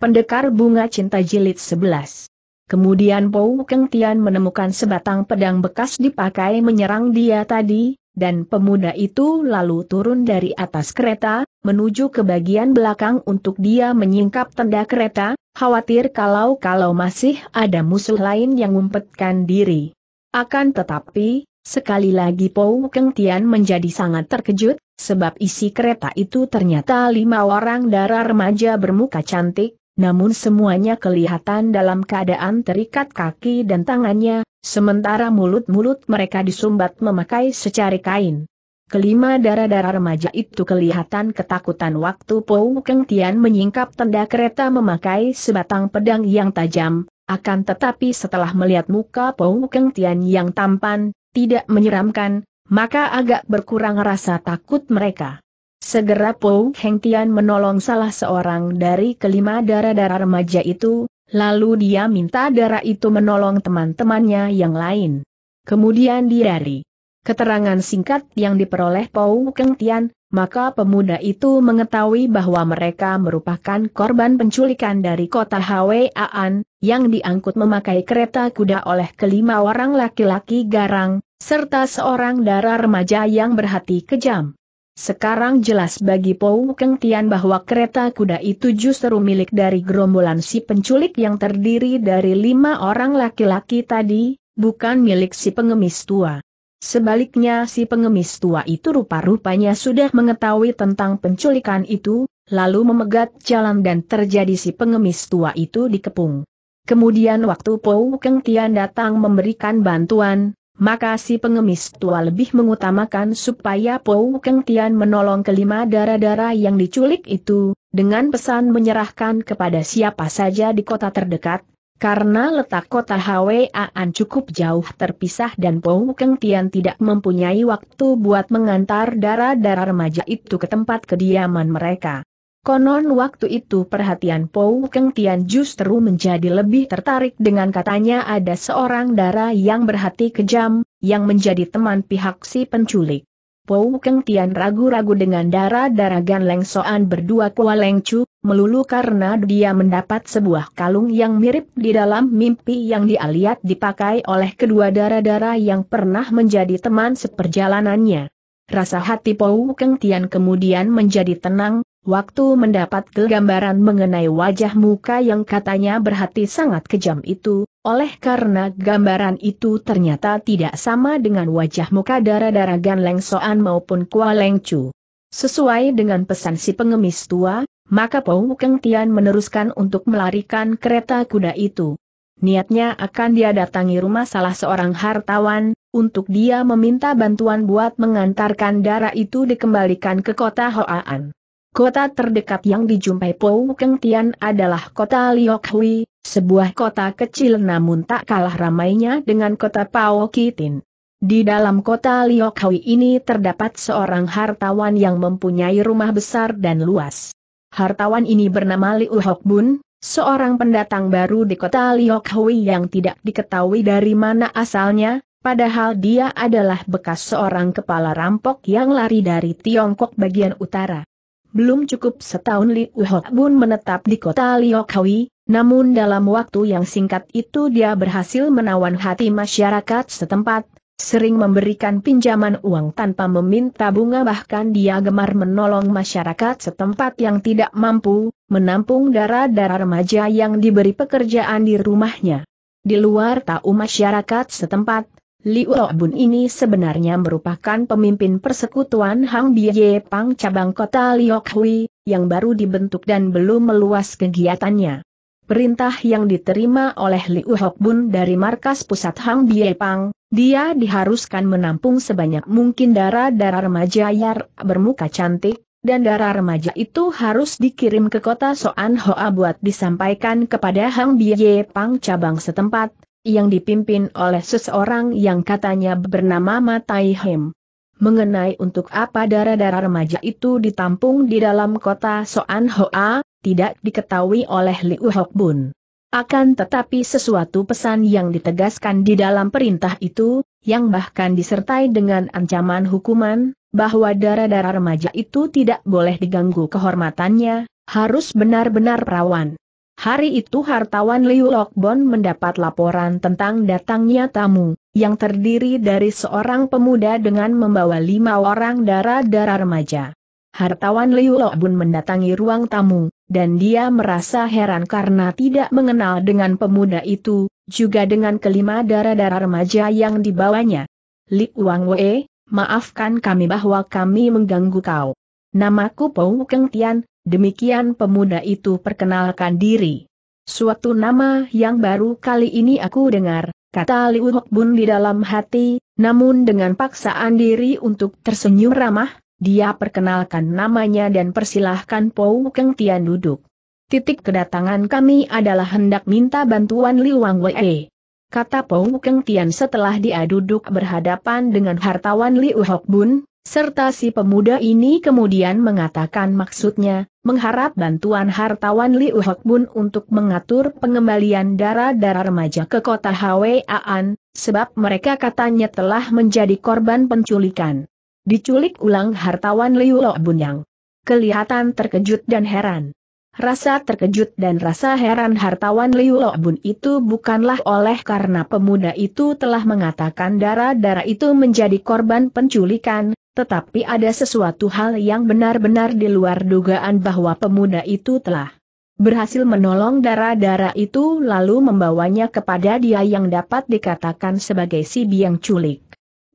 Pendekar Bunga Cinta Jilid 11 Kemudian Pou Keng Tian menemukan sebatang pedang bekas dipakai menyerang dia tadi, dan pemuda itu lalu turun dari atas kereta, menuju ke bagian belakang untuk dia menyingkap tenda kereta, khawatir kalau-kalau masih ada musuh lain yang ngumpetkan diri. Akan tetapi, sekali lagi Pou Keng Tian menjadi sangat terkejut, sebab isi kereta itu ternyata lima orang darah remaja bermuka cantik, namun semuanya kelihatan dalam keadaan terikat kaki dan tangannya, sementara mulut-mulut mereka disumbat memakai secari kain. Kelima darah-darah remaja itu kelihatan ketakutan waktu Pou Keng Tian menyingkap tenda kereta memakai sebatang pedang yang tajam, akan tetapi setelah melihat muka Pou Keng Tian yang tampan, tidak menyeramkan, maka agak berkurang rasa takut mereka. Segera Pou Heng Tian menolong salah seorang dari kelima darah-darah remaja itu, lalu dia minta darah itu menolong teman-temannya yang lain. Kemudian dari keterangan singkat yang diperoleh Pou Heng Tian, maka pemuda itu mengetahui bahwa mereka merupakan korban penculikan dari kota Aan, yang diangkut memakai kereta kuda oleh kelima orang laki-laki garang, serta seorang darah remaja yang berhati kejam. Sekarang jelas bagi Pou Keng Tian bahwa kereta kuda itu justru milik dari gerombolan si penculik yang terdiri dari lima orang laki-laki tadi, bukan milik si pengemis tua. Sebaliknya si pengemis tua itu rupa-rupanya sudah mengetahui tentang penculikan itu, lalu memegat jalan dan terjadi si pengemis tua itu dikepung. Kemudian waktu Pou Keng Tian datang memberikan bantuan, maka si pengemis tua lebih mengutamakan supaya Pou Keng Tian menolong kelima darah-darah yang diculik itu, dengan pesan menyerahkan kepada siapa saja di kota terdekat, karena letak kota Hwaan cukup jauh terpisah dan Pou Keng Tian tidak mempunyai waktu buat mengantar darah-darah remaja itu ke tempat kediaman mereka. Konon waktu itu perhatian Pou Keng Tian justru menjadi lebih tertarik dengan katanya ada seorang dara yang berhati kejam, yang menjadi teman pihak si penculik. Pou Keng Tian ragu-ragu dengan dara-dara Gan Leng Soan berdua Kua Leng Chu, melulu karena dia mendapat sebuah kalung yang mirip di dalam mimpi yang dialiat dipakai oleh kedua dara-dara yang pernah menjadi teman seperjalanannya. Rasa hati Pou Keng Tian kemudian menjadi tenang, Waktu mendapat gambaran mengenai wajah muka yang katanya berhati sangat kejam itu, oleh karena gambaran itu ternyata tidak sama dengan wajah muka darah-darah Gan Leng Soan maupun Kua Leng Chu. Sesuai dengan pesan si pengemis tua, maka Pau Keng Tian meneruskan untuk melarikan kereta kuda itu. Niatnya akan dia datangi rumah salah seorang hartawan, untuk dia meminta bantuan buat mengantarkan darah itu dikembalikan ke kota Hoaan. Kota terdekat yang dijumpai Pou Keng Tian adalah kota Liok Hui, sebuah kota kecil namun tak kalah ramainya dengan kota Pao Kitin. Di dalam kota Liok Hui ini terdapat seorang hartawan yang mempunyai rumah besar dan luas. Hartawan ini bernama Liu Hok Bun, seorang pendatang baru di kota Liok Hui yang tidak diketahui dari mana asalnya, padahal dia adalah bekas seorang kepala rampok yang lari dari Tiongkok bagian utara. Belum cukup setahun Li pun menetap di kota Liokhawi, namun dalam waktu yang singkat itu dia berhasil menawan hati masyarakat setempat, sering memberikan pinjaman uang tanpa meminta bunga bahkan dia gemar menolong masyarakat setempat yang tidak mampu, menampung darah-darah remaja yang diberi pekerjaan di rumahnya. Di luar tahu masyarakat setempat, Liu Bun ini sebenarnya merupakan pemimpin persekutuan Hang Biye Pang cabang kota Liokhui, yang baru dibentuk dan belum meluas kegiatannya. Perintah yang diterima oleh Liu Bun dari markas pusat Hang Biye Pang, dia diharuskan menampung sebanyak mungkin darah-darah remaja yar bermuka cantik, dan darah remaja itu harus dikirim ke kota Soan Hoa buat disampaikan kepada Hang Biye Pang cabang setempat, yang dipimpin oleh seseorang yang katanya bernama Matai Hem. Mengenai untuk apa darah-darah remaja itu ditampung di dalam kota Soan Hoa, tidak diketahui oleh Liu Hokbun. Akan tetapi sesuatu pesan yang ditegaskan di dalam perintah itu, yang bahkan disertai dengan ancaman hukuman, bahwa darah-darah remaja itu tidak boleh diganggu kehormatannya, harus benar-benar perawan. Hari itu hartawan Liu Lokbon mendapat laporan tentang datangnya tamu, yang terdiri dari seorang pemuda dengan membawa lima orang darah-darah remaja. Hartawan Liu Lokbon mendatangi ruang tamu, dan dia merasa heran karena tidak mengenal dengan pemuda itu, juga dengan kelima darah-darah remaja yang dibawanya. Li Wang Wei, maafkan kami bahwa kami mengganggu kau. Namaku Pou Keng Tian, Demikian pemuda itu perkenalkan diri. Suatu nama yang baru kali ini aku dengar, kata Liu Hokbun di dalam hati, namun dengan paksaan diri untuk tersenyum ramah, dia perkenalkan namanya dan persilahkan Pou Keng Tian duduk. Titik kedatangan kami adalah hendak minta bantuan Liwang Wei. Kata Pou Keng Tian setelah dia duduk berhadapan dengan hartawan Liu Hokbun, serta si pemuda ini kemudian mengatakan maksudnya, mengharap bantuan hartawan Liu Hok Bun untuk mengatur pengembalian darah-darah remaja ke kota Hwaan, sebab mereka katanya telah menjadi korban penculikan. Diculik ulang hartawan Liu Hok Bun yang kelihatan terkejut dan heran. Rasa terkejut dan rasa heran hartawan Liu Bun itu bukanlah oleh karena pemuda itu telah mengatakan darah-darah itu menjadi korban penculikan, tetapi ada sesuatu hal yang benar-benar di luar dugaan bahwa pemuda itu telah berhasil menolong darah-darah itu lalu membawanya kepada dia yang dapat dikatakan sebagai si biang culik.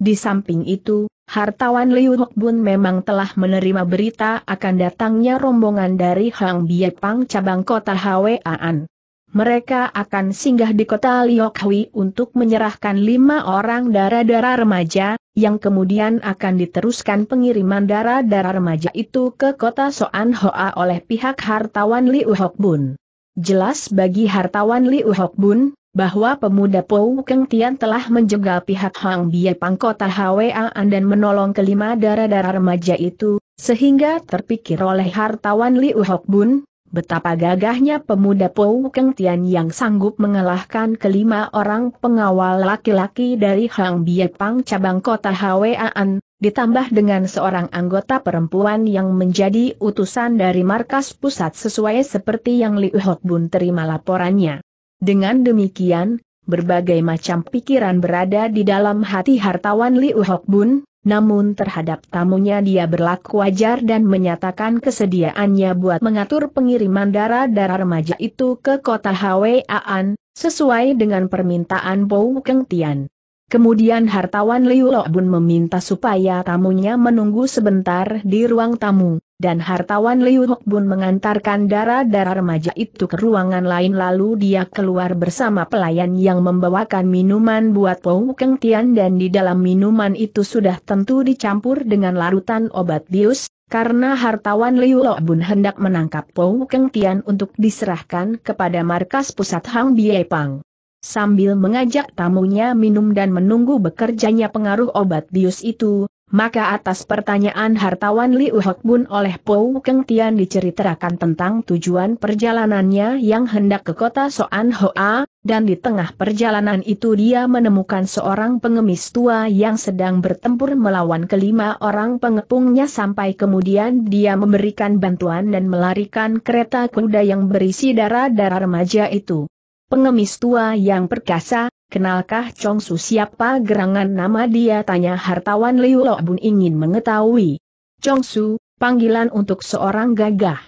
Di samping itu, hartawan Liu Hokbun memang telah menerima berita akan datangnya rombongan dari Hang Biepang cabang kota Hwa'an mereka akan singgah di kota Liokhui untuk menyerahkan lima orang darah-darah remaja, yang kemudian akan diteruskan pengiriman darah-darah remaja itu ke kota Soan Hoa oleh pihak hartawan Liu Hokbun. Jelas bagi hartawan Liu Hokbun, bahwa pemuda Pou Keng Tian telah menjegal pihak Hang Bie Pangkota Hwa dan menolong kelima darah-darah remaja itu, sehingga terpikir oleh hartawan Liu Hokbun, Betapa gagahnya pemuda Pou Keng Tian yang sanggup mengalahkan kelima orang pengawal laki-laki dari Hang Biepang cabang kota Hwaan, ditambah dengan seorang anggota perempuan yang menjadi utusan dari markas pusat sesuai seperti yang Liu Hok Bun terima laporannya. Dengan demikian, berbagai macam pikiran berada di dalam hati hartawan Liu Hok Bun, namun terhadap tamunya dia berlaku wajar dan menyatakan kesediaannya buat mengatur pengiriman darah-darah remaja itu ke kota Hwaan, sesuai dengan permintaan Pou Keng Tian. Kemudian hartawan Liu Bun meminta supaya tamunya menunggu sebentar di ruang tamu dan hartawan Liu Hokbun mengantarkan darah-darah remaja itu ke ruangan lain lalu dia keluar bersama pelayan yang membawakan minuman buat Pou Keng Tian dan di dalam minuman itu sudah tentu dicampur dengan larutan obat bius, karena hartawan Liu Hokbun hendak menangkap Pou Keng Tian untuk diserahkan kepada markas pusat Hang Bie Pang. Sambil mengajak tamunya minum dan menunggu bekerjanya pengaruh obat bius itu, maka atas pertanyaan hartawan Li Uhok Bun oleh Po Keng Tian diceritakan tentang tujuan perjalanannya yang hendak ke kota Soan Hoa, dan di tengah perjalanan itu dia menemukan seorang pengemis tua yang sedang bertempur melawan kelima orang pengepungnya sampai kemudian dia memberikan bantuan dan melarikan kereta kuda yang berisi darah-darah remaja itu. Pengemis tua yang perkasa, Kenalkah Chong Su siapa gerangan nama dia tanya hartawan Liu Lo Bun ingin mengetahui. Chong Su, panggilan untuk seorang gagah.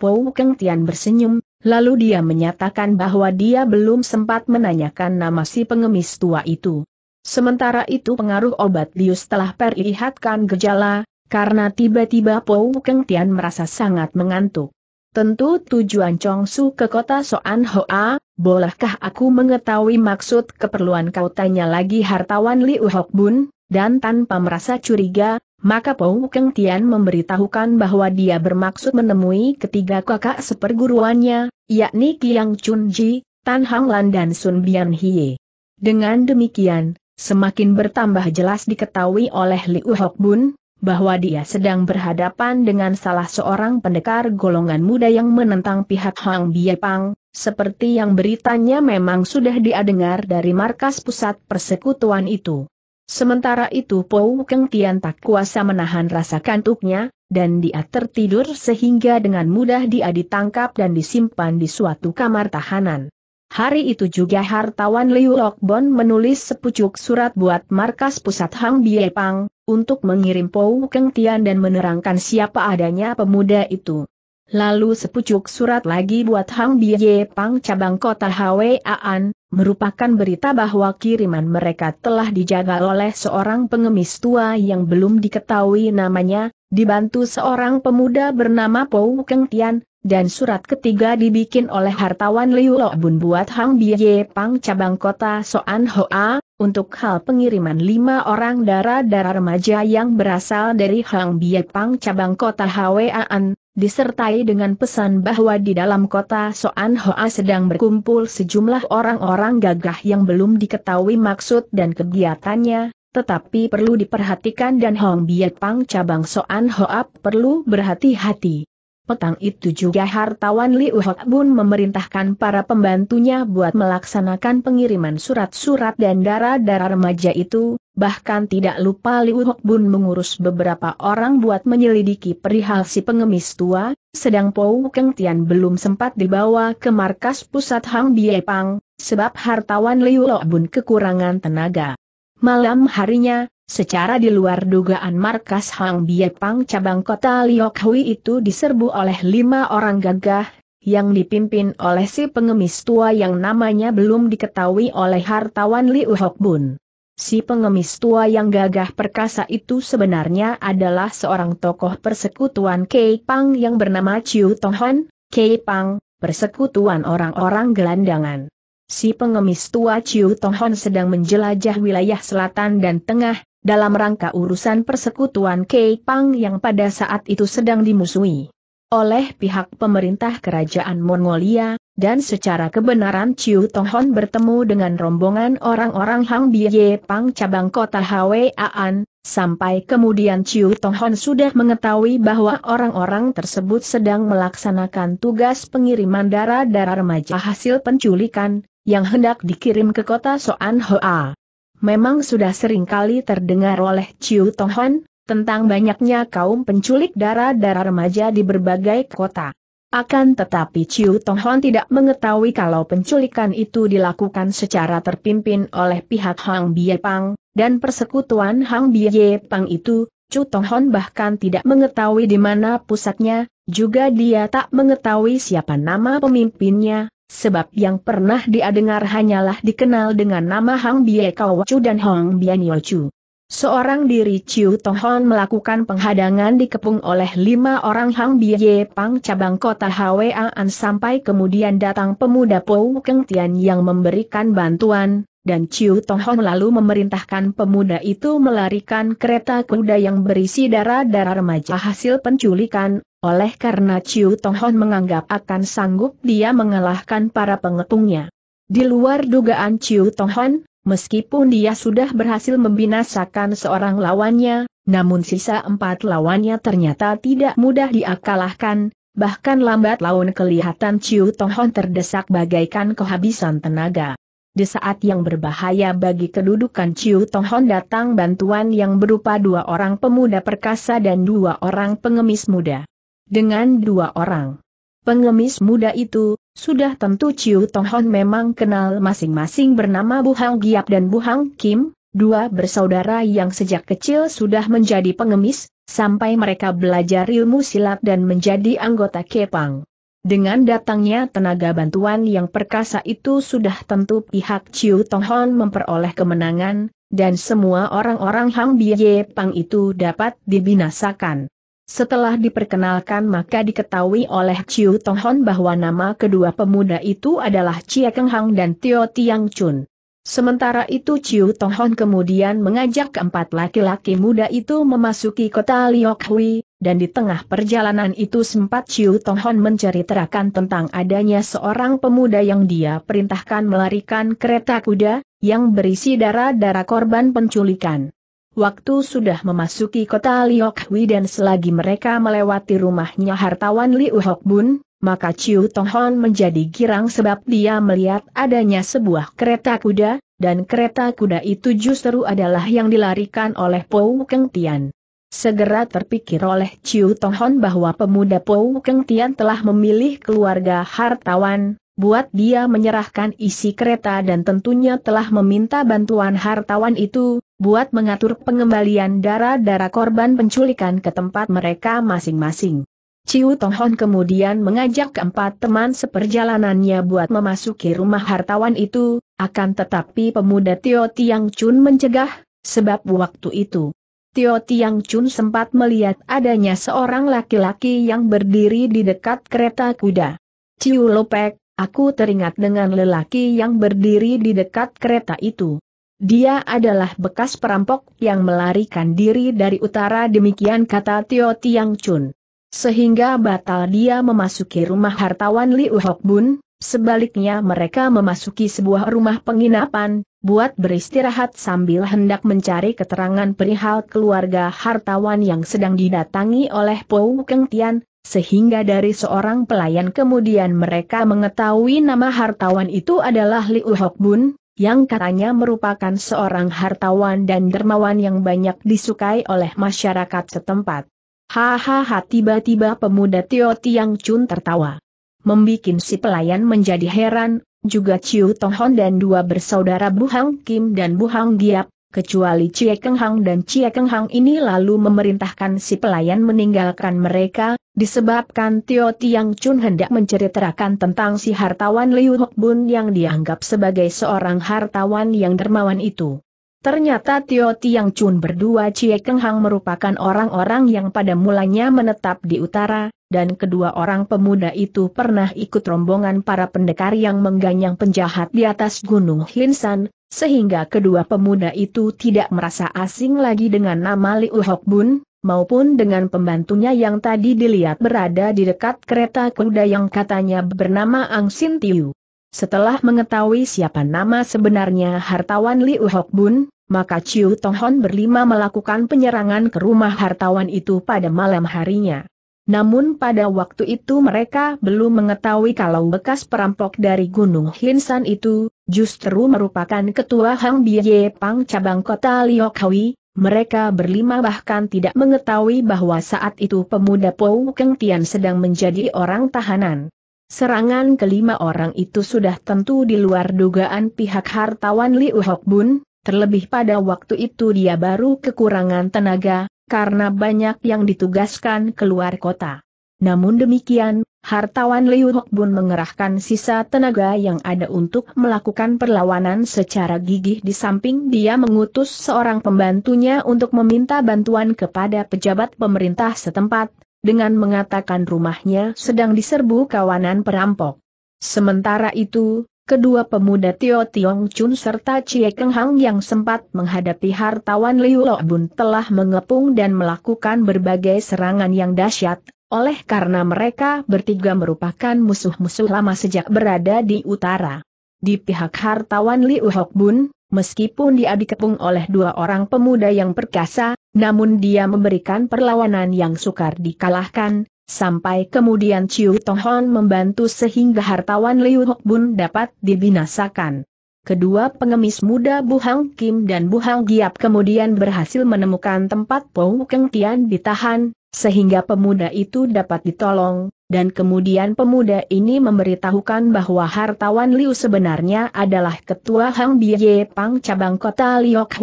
Pou Keng Tian bersenyum, lalu dia menyatakan bahwa dia belum sempat menanyakan nama si pengemis tua itu. Sementara itu pengaruh obat Lius telah perlihatkan gejala, karena tiba-tiba Pou Keng Tian merasa sangat mengantuk. Tentu tujuan Chong Su ke kota Soan Hoa, bolehkah aku mengetahui maksud keperluan kau tanya lagi hartawan Li Uhok Bun, dan tanpa merasa curiga, maka Pou Keng Tian memberitahukan bahwa dia bermaksud menemui ketiga kakak seperguruannya, yakni Kiang Chun Ji, Tan Hang Lan dan Sun Bian Hie. Dengan demikian, semakin bertambah jelas diketahui oleh Li Uhok Bun, bahwa dia sedang berhadapan dengan salah seorang pendekar golongan muda yang menentang pihak Hang Biepang, seperti yang beritanya memang sudah diadengar dari markas pusat persekutuan itu. Sementara itu Pou Keng Tian tak kuasa menahan rasa kantuknya, dan dia tertidur sehingga dengan mudah dia ditangkap dan disimpan di suatu kamar tahanan. Hari itu juga hartawan Liu Lokbon menulis sepucuk surat buat markas pusat Hang Bie Pang untuk mengirim Pou Keng Tian dan menerangkan siapa adanya pemuda itu. Lalu sepucuk surat lagi buat Hang Biye Pang cabang kota Hwaan, merupakan berita bahwa kiriman mereka telah dijaga oleh seorang pengemis tua yang belum diketahui namanya, dibantu seorang pemuda bernama Pou Keng Tian, dan surat ketiga dibikin oleh hartawan Liu Lo Bun buat Hang Biye Pang cabang kota Soan Hoa, untuk hal pengiriman lima orang darah-darah remaja yang berasal dari Hang Biye Pang cabang kota Hwaan disertai dengan pesan bahwa di dalam kota Soan Hoa sedang berkumpul sejumlah orang-orang gagah yang belum diketahui maksud dan kegiatannya, tetapi perlu diperhatikan dan Hong Biat Pang cabang Soan Hoa perlu berhati-hati. Petang itu juga hartawan Liu Hok Bun memerintahkan para pembantunya buat melaksanakan pengiriman surat-surat dan darah-darah remaja itu, bahkan tidak lupa Liu Hok Bun mengurus beberapa orang buat menyelidiki perihal si pengemis tua, sedang Pou Keng Tian belum sempat dibawa ke markas pusat Hang Bie Pang, sebab hartawan Liu Hok Bun kekurangan tenaga. Malam harinya, Secara di luar dugaan markas Hang Bie Pang cabang kota Liok itu diserbu oleh lima orang gagah, yang dipimpin oleh si pengemis tua yang namanya belum diketahui oleh hartawan Liu Hok Bun. Si pengemis tua yang gagah perkasa itu sebenarnya adalah seorang tokoh persekutuan Kei Pang yang bernama Chiu Tonghan. Kei Pang, persekutuan orang-orang gelandangan. Si pengemis tua Chiu Tonghan sedang menjelajah wilayah selatan dan tengah, dalam rangka urusan persekutuan Kei Pang yang pada saat itu sedang dimusuhi oleh pihak pemerintah kerajaan Mongolia, dan secara kebenaran Chiu Tonghon bertemu dengan rombongan orang-orang Hang Biye Pang cabang kota Aan, sampai kemudian Chiu Tonghon sudah mengetahui bahwa orang-orang tersebut sedang melaksanakan tugas pengiriman darah-darah remaja hasil penculikan, yang hendak dikirim ke kota Soan Hoa memang sudah sering kali terdengar oleh Ciu Hon, tentang banyaknya kaum penculik darah-darah remaja di berbagai kota. Akan tetapi Ciu Tohon tidak mengetahui kalau penculikan itu dilakukan secara terpimpin oleh pihak Hang Bie Pang, dan persekutuan Hang Bie Pang itu, Ciu Tohon bahkan tidak mengetahui di mana pusatnya, juga dia tak mengetahui siapa nama pemimpinnya, sebab yang pernah dia dengar hanyalah dikenal dengan nama Hang Bie Kawacu dan Hong Bian Chu. Seorang diri Chiu Tohon melakukan penghadangan dikepung oleh lima orang Hang Bie Pang cabang kota Hwaan sampai kemudian datang pemuda Pou Keng Tian yang memberikan bantuan, dan Chiu Tohon lalu memerintahkan pemuda itu melarikan kereta kuda yang berisi darah-darah remaja hasil penculikan oleh karena Chiu Tonghon menganggap akan sanggup dia mengalahkan para pengepungnya. Di luar dugaan Chiu Tonghon, meskipun dia sudah berhasil membinasakan seorang lawannya, namun sisa empat lawannya ternyata tidak mudah diakalahkan, bahkan lambat laun kelihatan Chiu Tonghon terdesak bagaikan kehabisan tenaga. Di saat yang berbahaya bagi kedudukan Ciu Tonghon datang bantuan yang berupa dua orang pemuda perkasa dan dua orang pengemis muda dengan dua orang. Pengemis muda itu, sudah tentu tong Tonghon memang kenal masing-masing bernama Bu Hang Giap dan Bu Hang Kim, dua bersaudara yang sejak kecil sudah menjadi pengemis, sampai mereka belajar ilmu silat dan menjadi anggota Kepang. Dengan datangnya tenaga bantuan yang perkasa itu sudah tentu pihak tong Tonghon memperoleh kemenangan, dan semua orang-orang Hang Biye Pang itu dapat dibinasakan. Setelah diperkenalkan maka diketahui oleh Chiu Tonghon bahwa nama kedua pemuda itu adalah Chia Keng Hang dan Tio Tiang Chun. Sementara itu Chiu Tonghon kemudian mengajak keempat laki-laki muda itu memasuki kota Liok Hui, dan di tengah perjalanan itu sempat Chiu Tonghon menceritakan tentang adanya seorang pemuda yang dia perintahkan melarikan kereta kuda, yang berisi darah-darah korban penculikan. Waktu sudah memasuki kota Liokhui dan selagi mereka melewati rumahnya hartawan Liu Hokbun, maka Chiu Tonghon menjadi girang sebab dia melihat adanya sebuah kereta kuda, dan kereta kuda itu justru adalah yang dilarikan oleh Pou Keng Tian. Segera terpikir oleh Chiu Tonghon bahwa pemuda Pou Keng Tian telah memilih keluarga hartawan, buat dia menyerahkan isi kereta dan tentunya telah meminta bantuan hartawan itu, buat mengatur pengembalian darah-darah korban penculikan ke tempat mereka masing-masing. Ciu Tonghon kemudian mengajak keempat teman seperjalanannya buat memasuki rumah hartawan itu, akan tetapi pemuda Tio Tiang Chun mencegah, sebab waktu itu. Tio Tiang Chun sempat melihat adanya seorang laki-laki yang berdiri di dekat kereta kuda. Ciu Lopek, aku teringat dengan lelaki yang berdiri di dekat kereta itu. Dia adalah bekas perampok yang melarikan diri dari utara demikian kata Tio Tiang Chun. Sehingga batal dia memasuki rumah hartawan Liu Hok Bun, sebaliknya mereka memasuki sebuah rumah penginapan, buat beristirahat sambil hendak mencari keterangan perihal keluarga hartawan yang sedang didatangi oleh Pou Keng Tian, sehingga dari seorang pelayan kemudian mereka mengetahui nama hartawan itu adalah Liu Hok Bun, yang katanya merupakan seorang hartawan dan dermawan yang banyak disukai oleh masyarakat setempat. Hahaha tiba-tiba pemuda Tio Tiang Chun tertawa. Membikin si pelayan menjadi heran, juga Chiu Ciu Hon dan dua bersaudara Bu Hang Kim dan Bu Hang Giap, kecuali Cie Keng Hang dan Cie Keng Hang ini lalu memerintahkan si pelayan meninggalkan mereka, disebabkan Tio Tiang Chun hendak menceritakan tentang si hartawan Liu Hok Bun yang dianggap sebagai seorang hartawan yang dermawan itu. Ternyata Tio Tiang Chun berdua Cie Keng Hang merupakan orang-orang yang pada mulanya menetap di utara, dan kedua orang pemuda itu pernah ikut rombongan para pendekar yang mengganyang penjahat di atas Gunung Hinsan, sehingga kedua pemuda itu tidak merasa asing lagi dengan nama Liu Hok Bun, maupun dengan pembantunya yang tadi dilihat berada di dekat kereta kuda yang katanya bernama Ang Sin Tiu. Setelah mengetahui siapa nama sebenarnya hartawan Liu Hok Bun, maka Chiu Tonghon berlima melakukan penyerangan ke rumah hartawan itu pada malam harinya. Namun pada waktu itu mereka belum mengetahui kalau bekas perampok dari Gunung Hinsan itu, justru merupakan ketua Hang Biye Pang cabang kota Liokawi, mereka berlima bahkan tidak mengetahui bahwa saat itu pemuda Pou Keng Tian sedang menjadi orang tahanan. Serangan kelima orang itu sudah tentu di luar dugaan pihak hartawan Liu Hok Bun, terlebih pada waktu itu dia baru kekurangan tenaga, karena banyak yang ditugaskan keluar kota. Namun demikian, hartawan Liu Hokbun mengerahkan sisa tenaga yang ada untuk melakukan perlawanan secara gigih di samping dia mengutus seorang pembantunya untuk meminta bantuan kepada pejabat pemerintah setempat, dengan mengatakan rumahnya sedang diserbu kawanan perampok. Sementara itu, Kedua pemuda Tio Tiong Chun serta Cie Keng Hang yang sempat menghadapi hartawan Liu Lo Bun telah mengepung dan melakukan berbagai serangan yang dahsyat, oleh karena mereka bertiga merupakan musuh-musuh lama sejak berada di utara. Di pihak hartawan Liu Hok Bun, meskipun dia dikepung oleh dua orang pemuda yang perkasa, namun dia memberikan perlawanan yang sukar dikalahkan, Sampai kemudian Chiu Hon membantu sehingga hartawan Liu Hok Bun dapat dibinasakan. Kedua pengemis muda Bu Hang Kim dan Bu Hang Giap kemudian berhasil menemukan tempat Pou Keng Tian ditahan, sehingga pemuda itu dapat ditolong, dan kemudian pemuda ini memberitahukan bahwa hartawan Liu sebenarnya adalah ketua Hang Biye Pang cabang kota Liok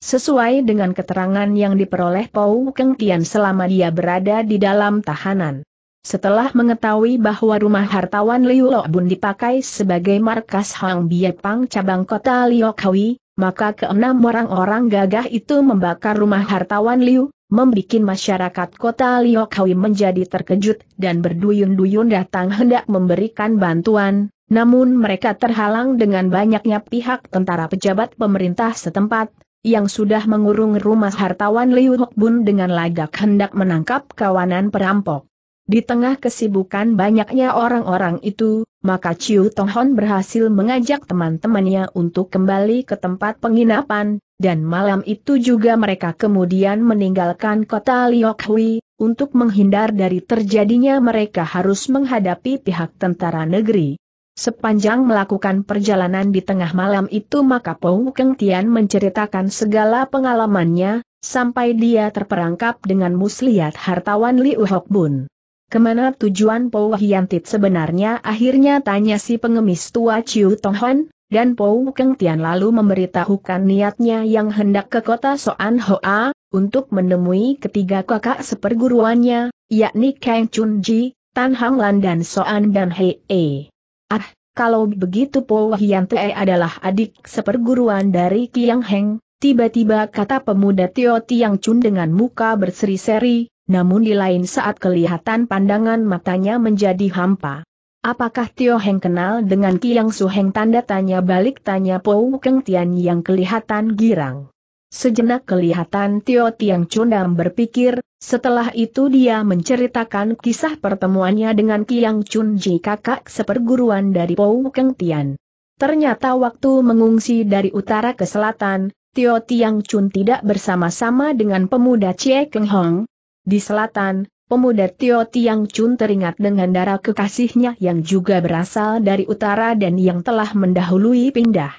sesuai dengan keterangan yang diperoleh Pau Keng Tian selama dia berada di dalam tahanan. Setelah mengetahui bahwa rumah hartawan Liu Lo Bun dipakai sebagai markas Hang Bie Pang cabang kota Liok maka keenam orang-orang gagah itu membakar rumah hartawan Liu, membuat masyarakat kota Liokawi menjadi terkejut dan berduyun-duyun datang hendak memberikan bantuan, namun mereka terhalang dengan banyaknya pihak tentara pejabat pemerintah setempat, yang sudah mengurung rumah hartawan Liu Hokbun dengan lagak hendak menangkap kawanan perampok. Di tengah kesibukan banyaknya orang-orang itu, maka Chiu Tonghon berhasil mengajak teman-temannya untuk kembali ke tempat penginapan, dan malam itu juga mereka kemudian meninggalkan kota Liokhui, untuk menghindar dari terjadinya mereka harus menghadapi pihak tentara negeri. Sepanjang melakukan perjalanan di tengah malam itu maka Pong Keng Tian menceritakan segala pengalamannya, sampai dia terperangkap dengan muslihat hartawan Liu Hok Bun. Kemana tujuan Po Hiantit sebenarnya akhirnya tanya si pengemis tua Chiu Tong Hon, dan Po Keng Tian lalu memberitahukan niatnya yang hendak ke kota Soan Hoa, untuk menemui ketiga kakak seperguruannya, yakni Kang Chun Ji, Tan Hang Lan dan Soan dan Hei E. Ah, kalau begitu Po Hiantit adalah adik seperguruan dari Kiang Heng, tiba-tiba kata pemuda Tio Tiang Chun dengan muka berseri-seri, namun di lain saat kelihatan pandangan matanya menjadi hampa. Apakah Tio Heng kenal dengan Kiang Su Heng tanda tanya balik tanya Pou Keng Tian yang kelihatan girang. Sejenak kelihatan Tio Tiang Chundam berpikir, setelah itu dia menceritakan kisah pertemuannya dengan Kiang Chun Ji kakak seperguruan dari Pou Keng Tian. Ternyata waktu mengungsi dari utara ke selatan, Tio Tiang Chun tidak bersama-sama dengan pemuda Chie Keng Hong, di selatan, pemuda Tio Tiang Chun teringat dengan darah kekasihnya yang juga berasal dari utara dan yang telah mendahului pindah.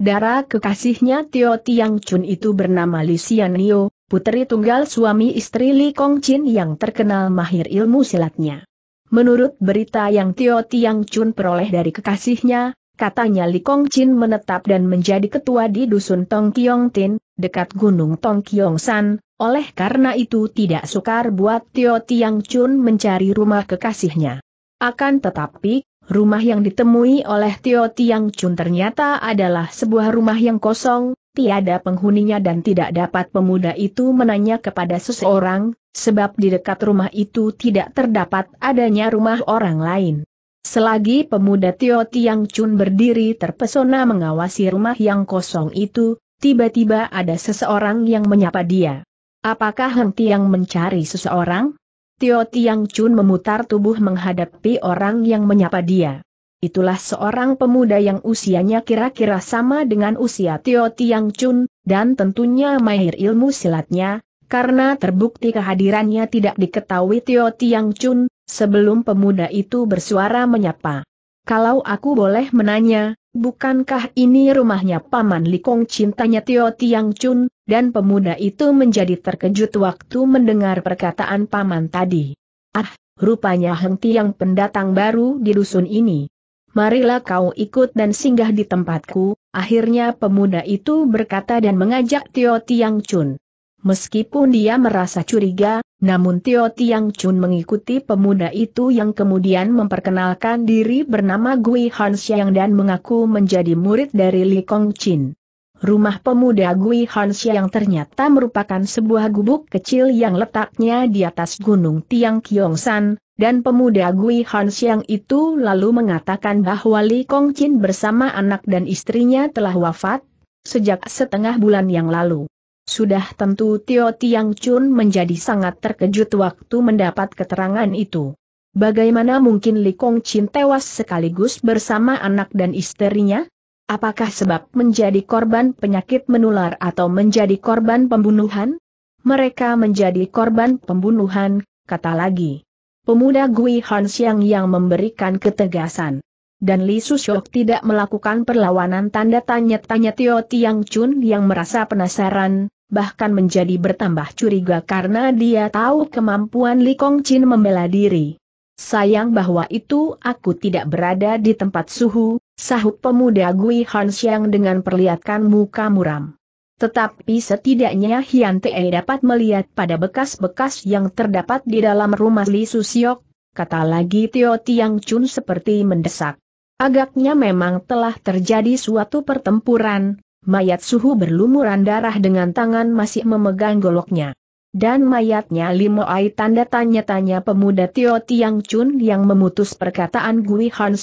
Darah kekasihnya Tio Tiang Chun itu bernama Li putri puteri tunggal suami istri Li Kong Chin yang terkenal mahir ilmu silatnya. Menurut berita yang Tio Tiang Chun peroleh dari kekasihnya, katanya Li Kong Chin menetap dan menjadi ketua di dusun Tong Kiong Tin, dekat gunung Tong Kiong San, oleh karena itu tidak sukar buat Tio Tiang Chun mencari rumah kekasihnya. Akan tetapi, rumah yang ditemui oleh Tio Tiang Chun ternyata adalah sebuah rumah yang kosong, tiada penghuninya dan tidak dapat pemuda itu menanya kepada seseorang, sebab di dekat rumah itu tidak terdapat adanya rumah orang lain. Selagi pemuda Tio Tiang Chun berdiri terpesona mengawasi rumah yang kosong itu, tiba-tiba ada seseorang yang menyapa dia. Apakah Heng Tiang mencari seseorang? Tio Tiang Chun memutar tubuh menghadapi orang yang menyapa dia. Itulah seorang pemuda yang usianya kira-kira sama dengan usia Tio Tiang Chun, dan tentunya mahir ilmu silatnya, karena terbukti kehadirannya tidak diketahui Tio Tiang Chun, sebelum pemuda itu bersuara menyapa. Kalau aku boleh menanya, bukankah ini rumahnya Paman Likong cintanya Tio Tiang Chun, dan pemuda itu menjadi terkejut waktu mendengar perkataan Paman tadi. Ah, rupanya Heng Tiang pendatang baru di dusun ini. Marilah kau ikut dan singgah di tempatku, akhirnya pemuda itu berkata dan mengajak Tio Tiang Chun. Meskipun dia merasa curiga, namun Tio Tiang Chun mengikuti pemuda itu yang kemudian memperkenalkan diri bernama Gui Han Xiang dan mengaku menjadi murid dari Li Kong Chin. Rumah pemuda Gui Han Xiang ternyata merupakan sebuah gubuk kecil yang letaknya di atas gunung Tiang San, dan pemuda Gui Han Xiang itu lalu mengatakan bahwa Li Kong Chin bersama anak dan istrinya telah wafat, sejak setengah bulan yang lalu. Sudah tentu Tio Tiang Chun menjadi sangat terkejut waktu mendapat keterangan itu. Bagaimana mungkin Li Kong Chin tewas sekaligus bersama anak dan istrinya? Apakah sebab menjadi korban penyakit menular atau menjadi korban pembunuhan? Mereka menjadi korban pembunuhan, kata lagi. Pemuda Gui Han Xiang yang memberikan ketegasan dan Li Susyok tidak melakukan perlawanan tanda tanya-tanya Tio Tiang Chun yang merasa penasaran, bahkan menjadi bertambah curiga karena dia tahu kemampuan Li Kong Chin membela diri. Sayang bahwa itu aku tidak berada di tempat suhu, sahut pemuda Gui Han Xiang dengan perlihatkan muka muram. Tetapi setidaknya Hian Te dapat melihat pada bekas-bekas yang terdapat di dalam rumah Li Susiok, kata lagi Tio Tiang Chun seperti mendesak. Agaknya memang telah terjadi suatu pertempuran, mayat suhu berlumuran darah dengan tangan masih memegang goloknya. Dan mayatnya Limo Ai tanda tanya-tanya pemuda Tio Tiang Chun yang memutus perkataan Gui Han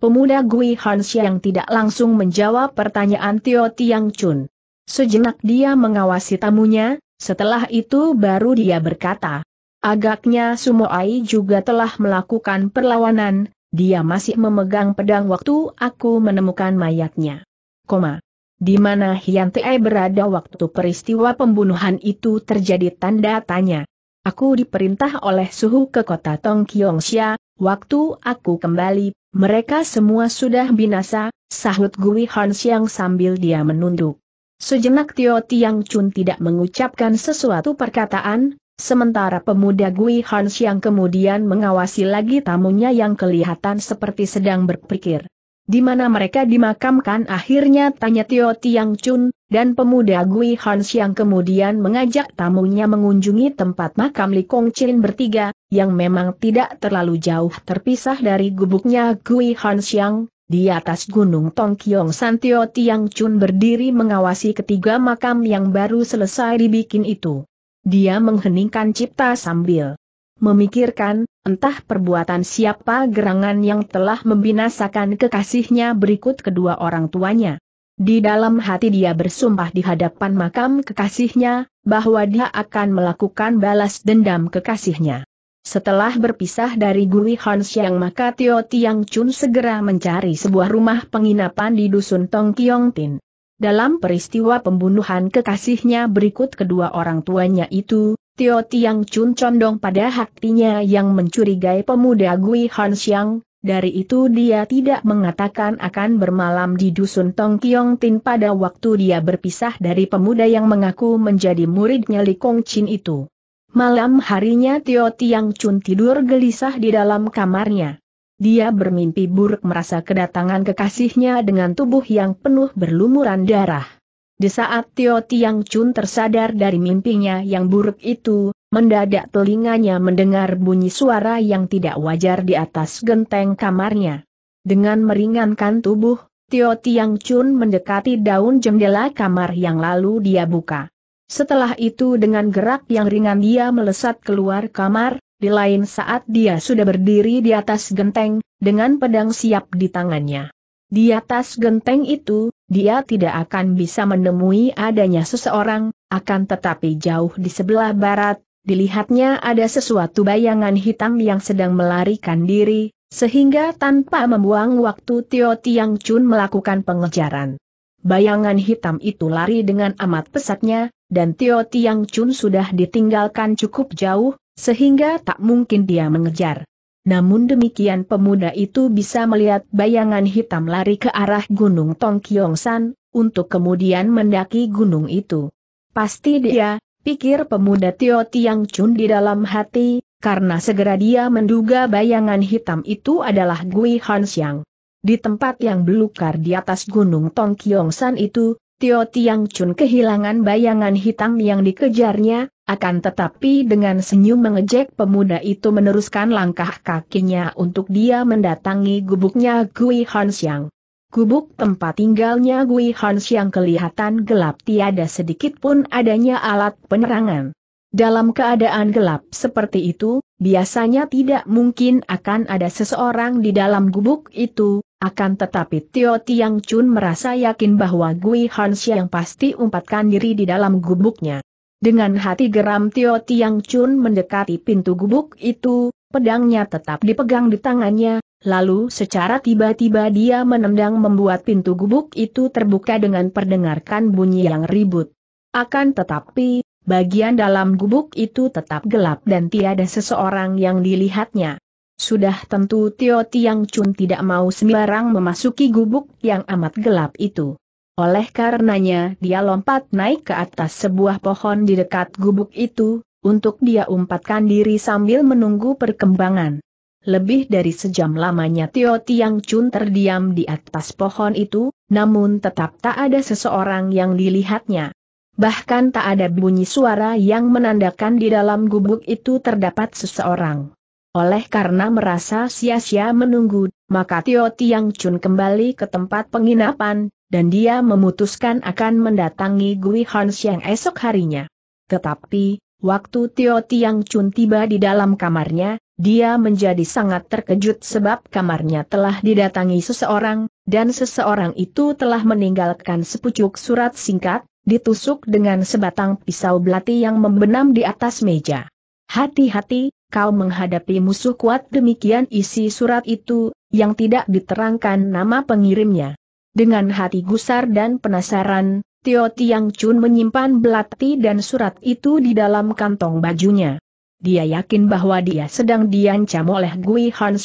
Pemuda Gui Han tidak langsung menjawab pertanyaan Tio Tiang Chun. Sejenak dia mengawasi tamunya, setelah itu baru dia berkata. Agaknya Sumo Ai juga telah melakukan perlawanan, dia masih memegang pedang waktu aku menemukan mayatnya. Koma. Di mana Hian berada waktu peristiwa pembunuhan itu terjadi tanda tanya. Aku diperintah oleh suhu ke kota Tong Xia, waktu aku kembali, mereka semua sudah binasa, sahut Gui Han Xiang sambil dia menunduk. Sejenak Tio Tiang Chun tidak mengucapkan sesuatu perkataan, sementara pemuda Gui Han Xiang kemudian mengawasi lagi tamunya yang kelihatan seperti sedang berpikir. Di mana mereka dimakamkan akhirnya tanya Tio Tiang Chun, dan pemuda Gui Hans yang kemudian mengajak tamunya mengunjungi tempat makam Li Kong Chin bertiga, yang memang tidak terlalu jauh terpisah dari gubuknya Gui Hans yang, di atas gunung Tongkyong San Tio Tiang Chun berdiri mengawasi ketiga makam yang baru selesai dibikin itu. Dia mengheningkan cipta sambil memikirkan, Entah perbuatan siapa gerangan yang telah membinasakan kekasihnya berikut kedua orang tuanya. Di dalam hati dia bersumpah di hadapan makam kekasihnya, bahwa dia akan melakukan balas dendam kekasihnya. Setelah berpisah dari Gui Hans yang maka Tio Tiang Chun segera mencari sebuah rumah penginapan di dusun Tong Kiong Tin. Dalam peristiwa pembunuhan kekasihnya berikut kedua orang tuanya itu, Tio Tiang Chun condong pada hatinya yang mencurigai pemuda Gui Han Xiang, dari itu dia tidak mengatakan akan bermalam di dusun Tong Kiong Tin pada waktu dia berpisah dari pemuda yang mengaku menjadi muridnya Li Kong Chin itu. Malam harinya Tio Tiang Chun tidur gelisah di dalam kamarnya. Dia bermimpi buruk merasa kedatangan kekasihnya dengan tubuh yang penuh berlumuran darah. Di saat Tio Tiang Chun tersadar dari mimpinya yang buruk itu, mendadak telinganya mendengar bunyi suara yang tidak wajar di atas genteng kamarnya. Dengan meringankan tubuh, Tio Tiang Chun mendekati daun jendela kamar yang lalu dia buka. Setelah itu dengan gerak yang ringan dia melesat keluar kamar, di lain saat dia sudah berdiri di atas genteng, dengan pedang siap di tangannya. Di atas genteng itu, dia tidak akan bisa menemui adanya seseorang, akan tetapi jauh di sebelah barat, dilihatnya ada sesuatu bayangan hitam yang sedang melarikan diri, sehingga tanpa membuang waktu Tio Tiang Chun melakukan pengejaran. Bayangan hitam itu lari dengan amat pesatnya, dan Tio Tiang Chun sudah ditinggalkan cukup jauh, sehingga tak mungkin dia mengejar. Namun demikian pemuda itu bisa melihat bayangan hitam lari ke arah Gunung Tongkyongsan, untuk kemudian mendaki gunung itu. Pasti dia, pikir pemuda Tio Tiang Chun di dalam hati, karena segera dia menduga bayangan hitam itu adalah Gui Hansyang. Di tempat yang belukar di atas gunung Tongkyongsan itu, Tio Tiang Chun kehilangan bayangan hitam yang dikejarnya, akan tetapi dengan senyum mengejek pemuda itu meneruskan langkah kakinya untuk dia mendatangi gubuknya Gui Hansiang. Gubuk tempat tinggalnya Gui Hansiang kelihatan gelap tiada sedikit pun adanya alat penerangan. Dalam keadaan gelap seperti itu, biasanya tidak mungkin akan ada seseorang di dalam gubuk itu, akan tetapi Tio Tiang Chun merasa yakin bahwa Gui Hansia yang pasti umpatkan diri di dalam gubuknya. Dengan hati geram Tio Tiang Chun mendekati pintu gubuk itu, pedangnya tetap dipegang di tangannya, lalu secara tiba-tiba dia menendang membuat pintu gubuk itu terbuka dengan perdengarkan bunyi yang ribut. Akan tetapi, bagian dalam gubuk itu tetap gelap dan tiada seseorang yang dilihatnya. Sudah tentu Tio Tiang Chun tidak mau sembarang memasuki gubuk yang amat gelap itu. Oleh karenanya dia lompat naik ke atas sebuah pohon di dekat gubuk itu, untuk dia umpatkan diri sambil menunggu perkembangan. Lebih dari sejam lamanya Tio Tiang Chun terdiam di atas pohon itu, namun tetap tak ada seseorang yang dilihatnya bahkan tak ada bunyi suara yang menandakan di dalam gubuk itu terdapat seseorang. Oleh karena merasa sia-sia menunggu, maka Tio Tiang Chun kembali ke tempat penginapan, dan dia memutuskan akan mendatangi Gui Han Xiang esok harinya. Tetapi, waktu Tio Tiang Chun tiba di dalam kamarnya, dia menjadi sangat terkejut sebab kamarnya telah didatangi seseorang, dan seseorang itu telah meninggalkan sepucuk surat singkat, ditusuk dengan sebatang pisau belati yang membenam di atas meja. Hati-hati, kau menghadapi musuh kuat demikian isi surat itu, yang tidak diterangkan nama pengirimnya. Dengan hati gusar dan penasaran, Tio Tiang Chun menyimpan belati dan surat itu di dalam kantong bajunya. Dia yakin bahwa dia sedang diancam oleh Gui Han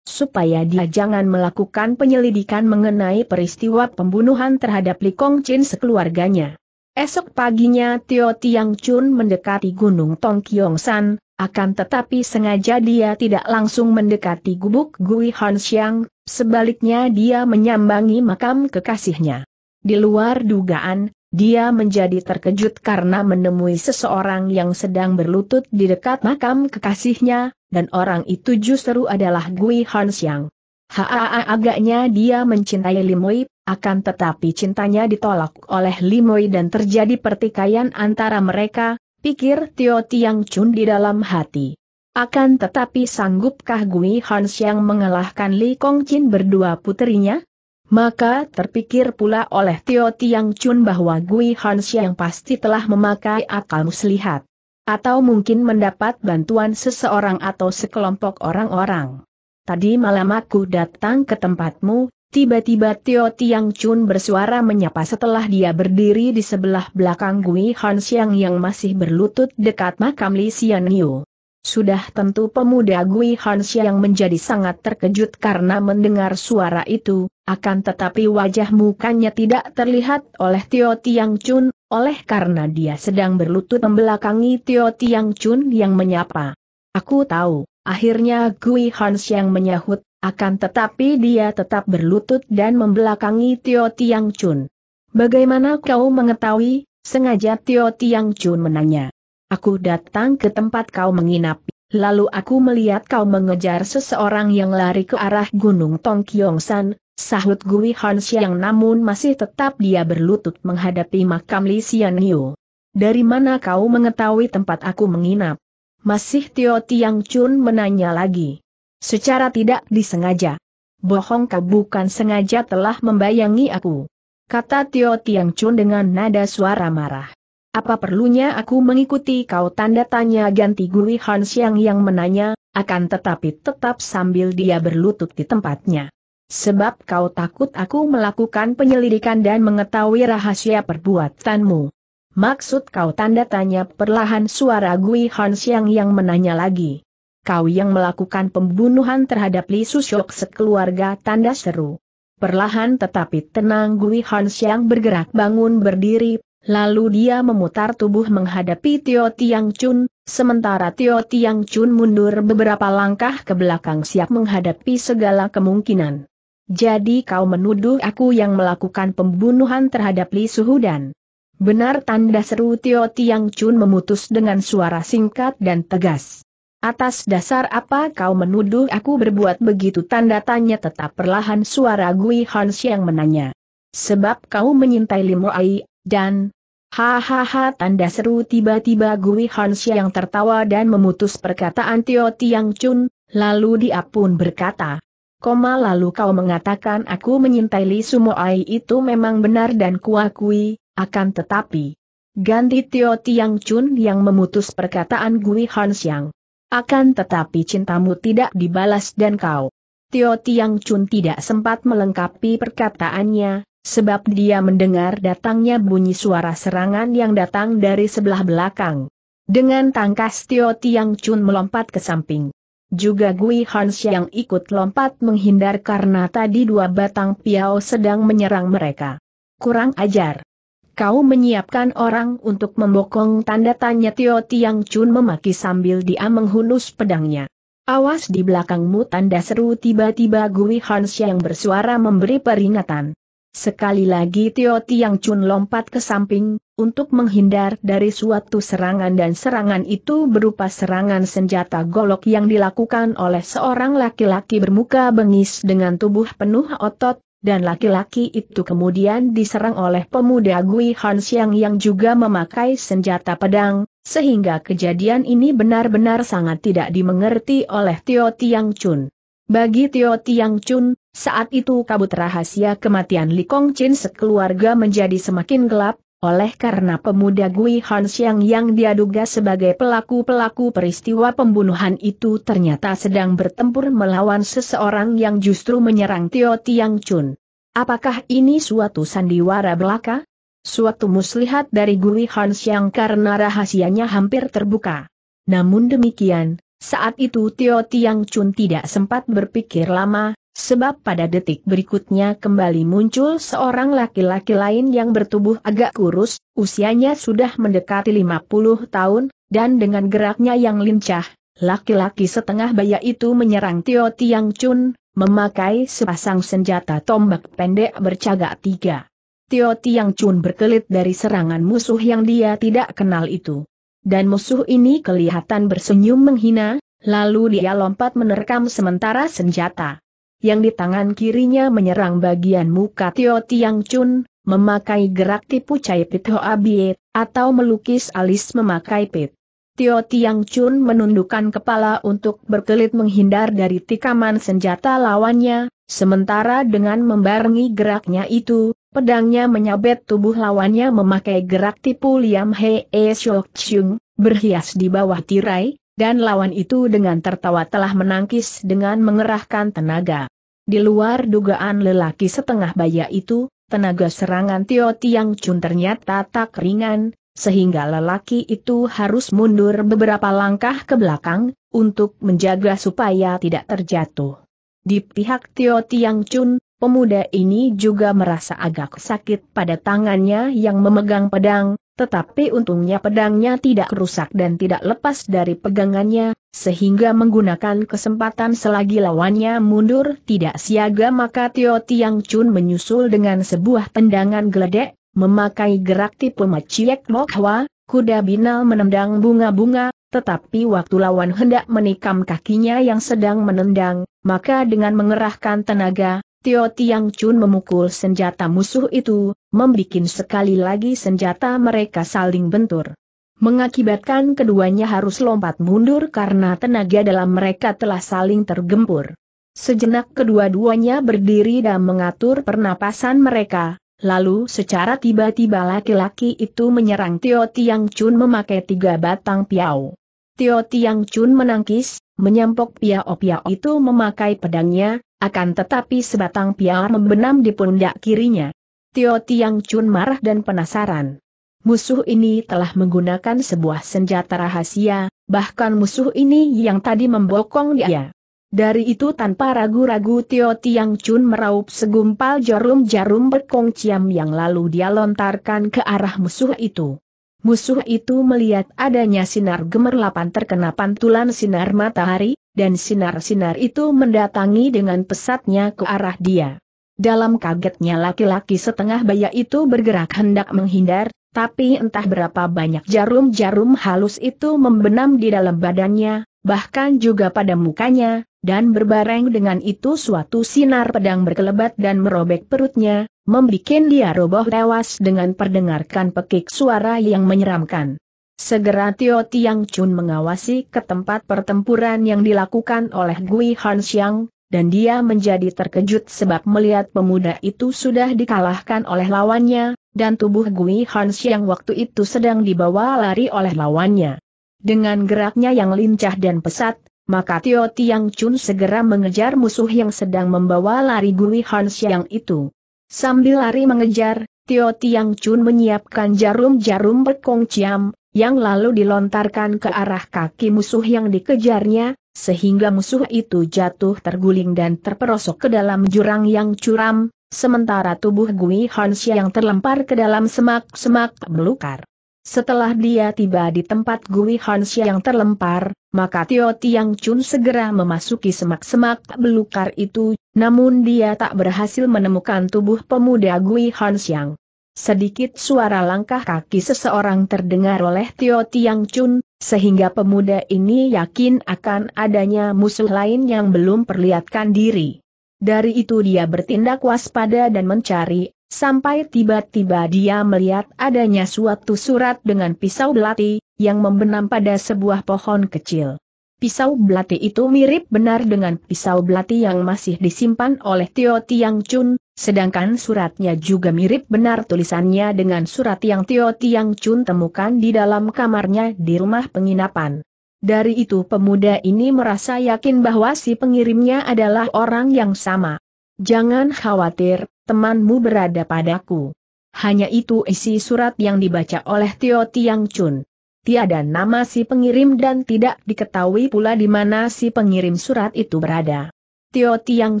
supaya dia jangan melakukan penyelidikan mengenai peristiwa pembunuhan terhadap Li Kong Chin sekeluarganya. Esok paginya Tio Tiang Chun mendekati Gunung Tong Kiong San, akan tetapi sengaja dia tidak langsung mendekati gubuk Gui Han Xiang, sebaliknya dia menyambangi makam kekasihnya. Di luar dugaan, dia menjadi terkejut karena menemui seseorang yang sedang berlutut di dekat makam kekasihnya, dan orang itu justru adalah Gui Hanxiang. Haa agaknya dia mencintai Limoi, akan tetapi cintanya ditolak oleh Limoi dan terjadi pertikaian antara mereka, pikir Tio Tiang Chun di dalam hati. Akan tetapi sanggupkah Gui Hanxiang mengalahkan Li Chin berdua putrinya? Maka terpikir pula oleh Tio Tiang Chun bahwa Gui Hanxiang pasti telah memakai akal muslihat. Atau mungkin mendapat bantuan seseorang atau sekelompok orang-orang. Tadi malam aku datang ke tempatmu, tiba-tiba Tio Tiang Chun bersuara menyapa setelah dia berdiri di sebelah belakang Gui Han Xiang yang masih berlutut dekat makam Li Xian Yu. Sudah tentu pemuda Gui Han Xiang menjadi sangat terkejut karena mendengar suara itu, akan tetapi wajah mukanya tidak terlihat oleh Tio Tiang Chun, oleh karena dia sedang berlutut membelakangi Tio Tiang Chun yang menyapa. Aku tahu, akhirnya Gui Hans yang menyahut, akan tetapi dia tetap berlutut dan membelakangi Tio Tiang Chun. Bagaimana kau mengetahui? Sengaja Tio Tiang Chun menanya. Aku datang ke tempat kau menginap. Lalu aku melihat kau mengejar seseorang yang lari ke arah Gunung Tongkyongsan, Sahut Gui Xiang namun masih tetap dia berlutut menghadapi makam Li Niu. Dari mana kau mengetahui tempat aku menginap? Masih Tio Tiang Chun menanya lagi. Secara tidak disengaja. Bohong kau bukan sengaja telah membayangi aku. Kata Tio Tiang Chun dengan nada suara marah. Apa perlunya aku mengikuti kau tanda tanya ganti Gui Xiang yang menanya, akan tetapi tetap sambil dia berlutut di tempatnya sebab kau takut aku melakukan penyelidikan dan mengetahui rahasia perbuatanmu. Maksud kau tanda tanya perlahan suara Gui Hansiang yang menanya lagi. Kau yang melakukan pembunuhan terhadap Li Susyok sekeluarga tanda seru. Perlahan tetapi tenang Gui Hansiang bergerak bangun berdiri, lalu dia memutar tubuh menghadapi Tio Tiang Chun, sementara Tio Tiang Chun mundur beberapa langkah ke belakang siap menghadapi segala kemungkinan. Jadi kau menuduh aku yang melakukan pembunuhan terhadap Li Suhudan. Benar tanda seru Tio Tiang Chun memutus dengan suara singkat dan tegas. Atas dasar apa kau menuduh aku berbuat begitu tanda tanya tetap perlahan suara Gui Hans yang menanya. Sebab kau menyintai Li Ai, dan... Hahaha tanda seru tiba-tiba Gui Hans yang tertawa dan memutus perkataan Tio Tiang Chun, lalu dia pun berkata, Koma lalu kau mengatakan aku menyintai Li Sumoai itu memang benar dan kuakui, akan tetapi. Ganti Tio Tiang Chun yang memutus perkataan Gui Han Xiang. Akan tetapi cintamu tidak dibalas dan kau. Tio Tiang Chun tidak sempat melengkapi perkataannya, sebab dia mendengar datangnya bunyi suara serangan yang datang dari sebelah belakang. Dengan tangkas Tio Tiang Chun melompat ke samping. Juga Gui Hans yang ikut lompat menghindar karena tadi dua batang piau sedang menyerang mereka. Kurang ajar. Kau menyiapkan orang untuk membokong tanda tanya Tio Tiang Chun memaki sambil dia menghunus pedangnya. Awas di belakangmu tanda seru tiba-tiba Gui Hans yang bersuara memberi peringatan. Sekali lagi Tio Tiang Chun lompat ke samping, untuk menghindar dari suatu serangan dan serangan itu berupa serangan senjata golok yang dilakukan oleh seorang laki-laki bermuka bengis dengan tubuh penuh otot, dan laki-laki itu kemudian diserang oleh pemuda Gui Hansiang yang juga memakai senjata pedang, sehingga kejadian ini benar-benar sangat tidak dimengerti oleh Tio Tiang Chun. Bagi Tio Tiang Chun, saat itu kabut rahasia kematian Li Kong Chin sekeluarga menjadi semakin gelap, oleh karena pemuda Gui Hansiang yang diaduga sebagai pelaku-pelaku peristiwa pembunuhan itu ternyata sedang bertempur melawan seseorang yang justru menyerang Tio Tiang Chun. Apakah ini suatu sandiwara belaka? Suatu muslihat dari Gui yang karena rahasianya hampir terbuka. Namun demikian, saat itu Tio Tiang Chun tidak sempat berpikir lama, Sebab pada detik berikutnya kembali muncul seorang laki-laki lain yang bertubuh agak kurus, usianya sudah mendekati 50 tahun, dan dengan geraknya yang lincah, laki-laki setengah baya itu menyerang Tio Tiang Chun, memakai sepasang senjata tombak pendek bercagak tiga. Tio Tiang Chun berkelit dari serangan musuh yang dia tidak kenal itu. Dan musuh ini kelihatan bersenyum menghina, lalu dia lompat menerkam sementara senjata yang di tangan kirinya menyerang bagian muka Tio Tiang Chun, memakai gerak tipu cai Pit Hoa Bie, atau melukis alis memakai pit. Tio Tiang Chun menundukkan kepala untuk berkelit menghindar dari tikaman senjata lawannya, sementara dengan membarengi geraknya itu, pedangnya menyabet tubuh lawannya memakai gerak tipu Liam he e Shok Chung, berhias di bawah tirai, dan lawan itu dengan tertawa telah menangkis dengan mengerahkan tenaga. Di luar dugaan lelaki setengah baya itu, tenaga serangan Tio Tiang Chun ternyata tak ringan, sehingga lelaki itu harus mundur beberapa langkah ke belakang, untuk menjaga supaya tidak terjatuh. Di pihak Tio Tiang Chun, pemuda ini juga merasa agak sakit pada tangannya yang memegang pedang, tetapi untungnya pedangnya tidak rusak dan tidak lepas dari pegangannya, sehingga menggunakan kesempatan selagi lawannya mundur tidak siaga maka Tio Tiang Chun menyusul dengan sebuah tendangan geledek, memakai gerak tipe maciek Mokhwa, kuda binal menendang bunga-bunga, tetapi waktu lawan hendak menikam kakinya yang sedang menendang, maka dengan mengerahkan tenaga, Tio Tiang Chun memukul senjata musuh itu, membuat sekali lagi senjata mereka saling bentur mengakibatkan keduanya harus lompat mundur karena tenaga dalam mereka telah saling tergempur. Sejenak kedua-duanya berdiri dan mengatur pernapasan mereka, lalu secara tiba-tiba laki-laki itu menyerang Tio Tiang Chun memakai tiga batang piau. Tio Tiang Chun menangkis, menyampok piau-piau itu memakai pedangnya, akan tetapi sebatang piau membenam di pundak kirinya. Tio Tiang Chun marah dan penasaran. Musuh ini telah menggunakan sebuah senjata rahasia, bahkan musuh ini yang tadi membokong dia. Dari itu tanpa ragu-ragu Tio Tiang Chun meraup segumpal jarum-jarum berkong ciam yang lalu dia lontarkan ke arah musuh itu. Musuh itu melihat adanya sinar gemerlapan terkena pantulan sinar matahari, dan sinar-sinar itu mendatangi dengan pesatnya ke arah dia. Dalam kagetnya laki-laki setengah baya itu bergerak hendak menghindar, tapi entah berapa banyak jarum-jarum halus itu membenam di dalam badannya, bahkan juga pada mukanya, dan berbareng dengan itu suatu sinar pedang berkelebat dan merobek perutnya, membuat dia roboh tewas dengan perdengarkan pekik suara yang menyeramkan. Segera Tio Tiang Chun mengawasi ke tempat pertempuran yang dilakukan oleh Gui Hansiang dan dia menjadi terkejut sebab melihat pemuda itu sudah dikalahkan oleh lawannya, dan tubuh Gui Hans yang waktu itu sedang dibawa lari oleh lawannya. Dengan geraknya yang lincah dan pesat, maka Tio Tiang Chun segera mengejar musuh yang sedang membawa lari Gui Hans yang itu. Sambil lari mengejar, Tio Tiang Chun menyiapkan jarum-jarum berkong ciam, yang lalu dilontarkan ke arah kaki musuh yang dikejarnya, sehingga musuh itu jatuh terguling dan terperosok ke dalam jurang yang curam, sementara tubuh Gui Hansya yang terlempar ke dalam semak-semak belukar. Setelah dia tiba di tempat Gui Hansya yang terlempar, maka Tio Tiang Chun segera memasuki semak-semak belukar itu, namun dia tak berhasil menemukan tubuh pemuda Gui Hansiang. Sedikit suara langkah kaki seseorang terdengar oleh Tio Tiang Chun, sehingga pemuda ini yakin akan adanya musuh lain yang belum perlihatkan diri. Dari itu dia bertindak waspada dan mencari, sampai tiba-tiba dia melihat adanya suatu surat dengan pisau belati, yang membenam pada sebuah pohon kecil. Pisau belati itu mirip benar dengan pisau belati yang masih disimpan oleh Tio Tiang Chun, sedangkan suratnya juga mirip benar tulisannya dengan surat yang Tio Tiang Chun temukan di dalam kamarnya di rumah penginapan. Dari itu pemuda ini merasa yakin bahwa si pengirimnya adalah orang yang sama. Jangan khawatir, temanmu berada padaku. Hanya itu isi surat yang dibaca oleh Tio Tiang Chun tiada nama si pengirim dan tidak diketahui pula di mana si pengirim surat itu berada. Tio Tiang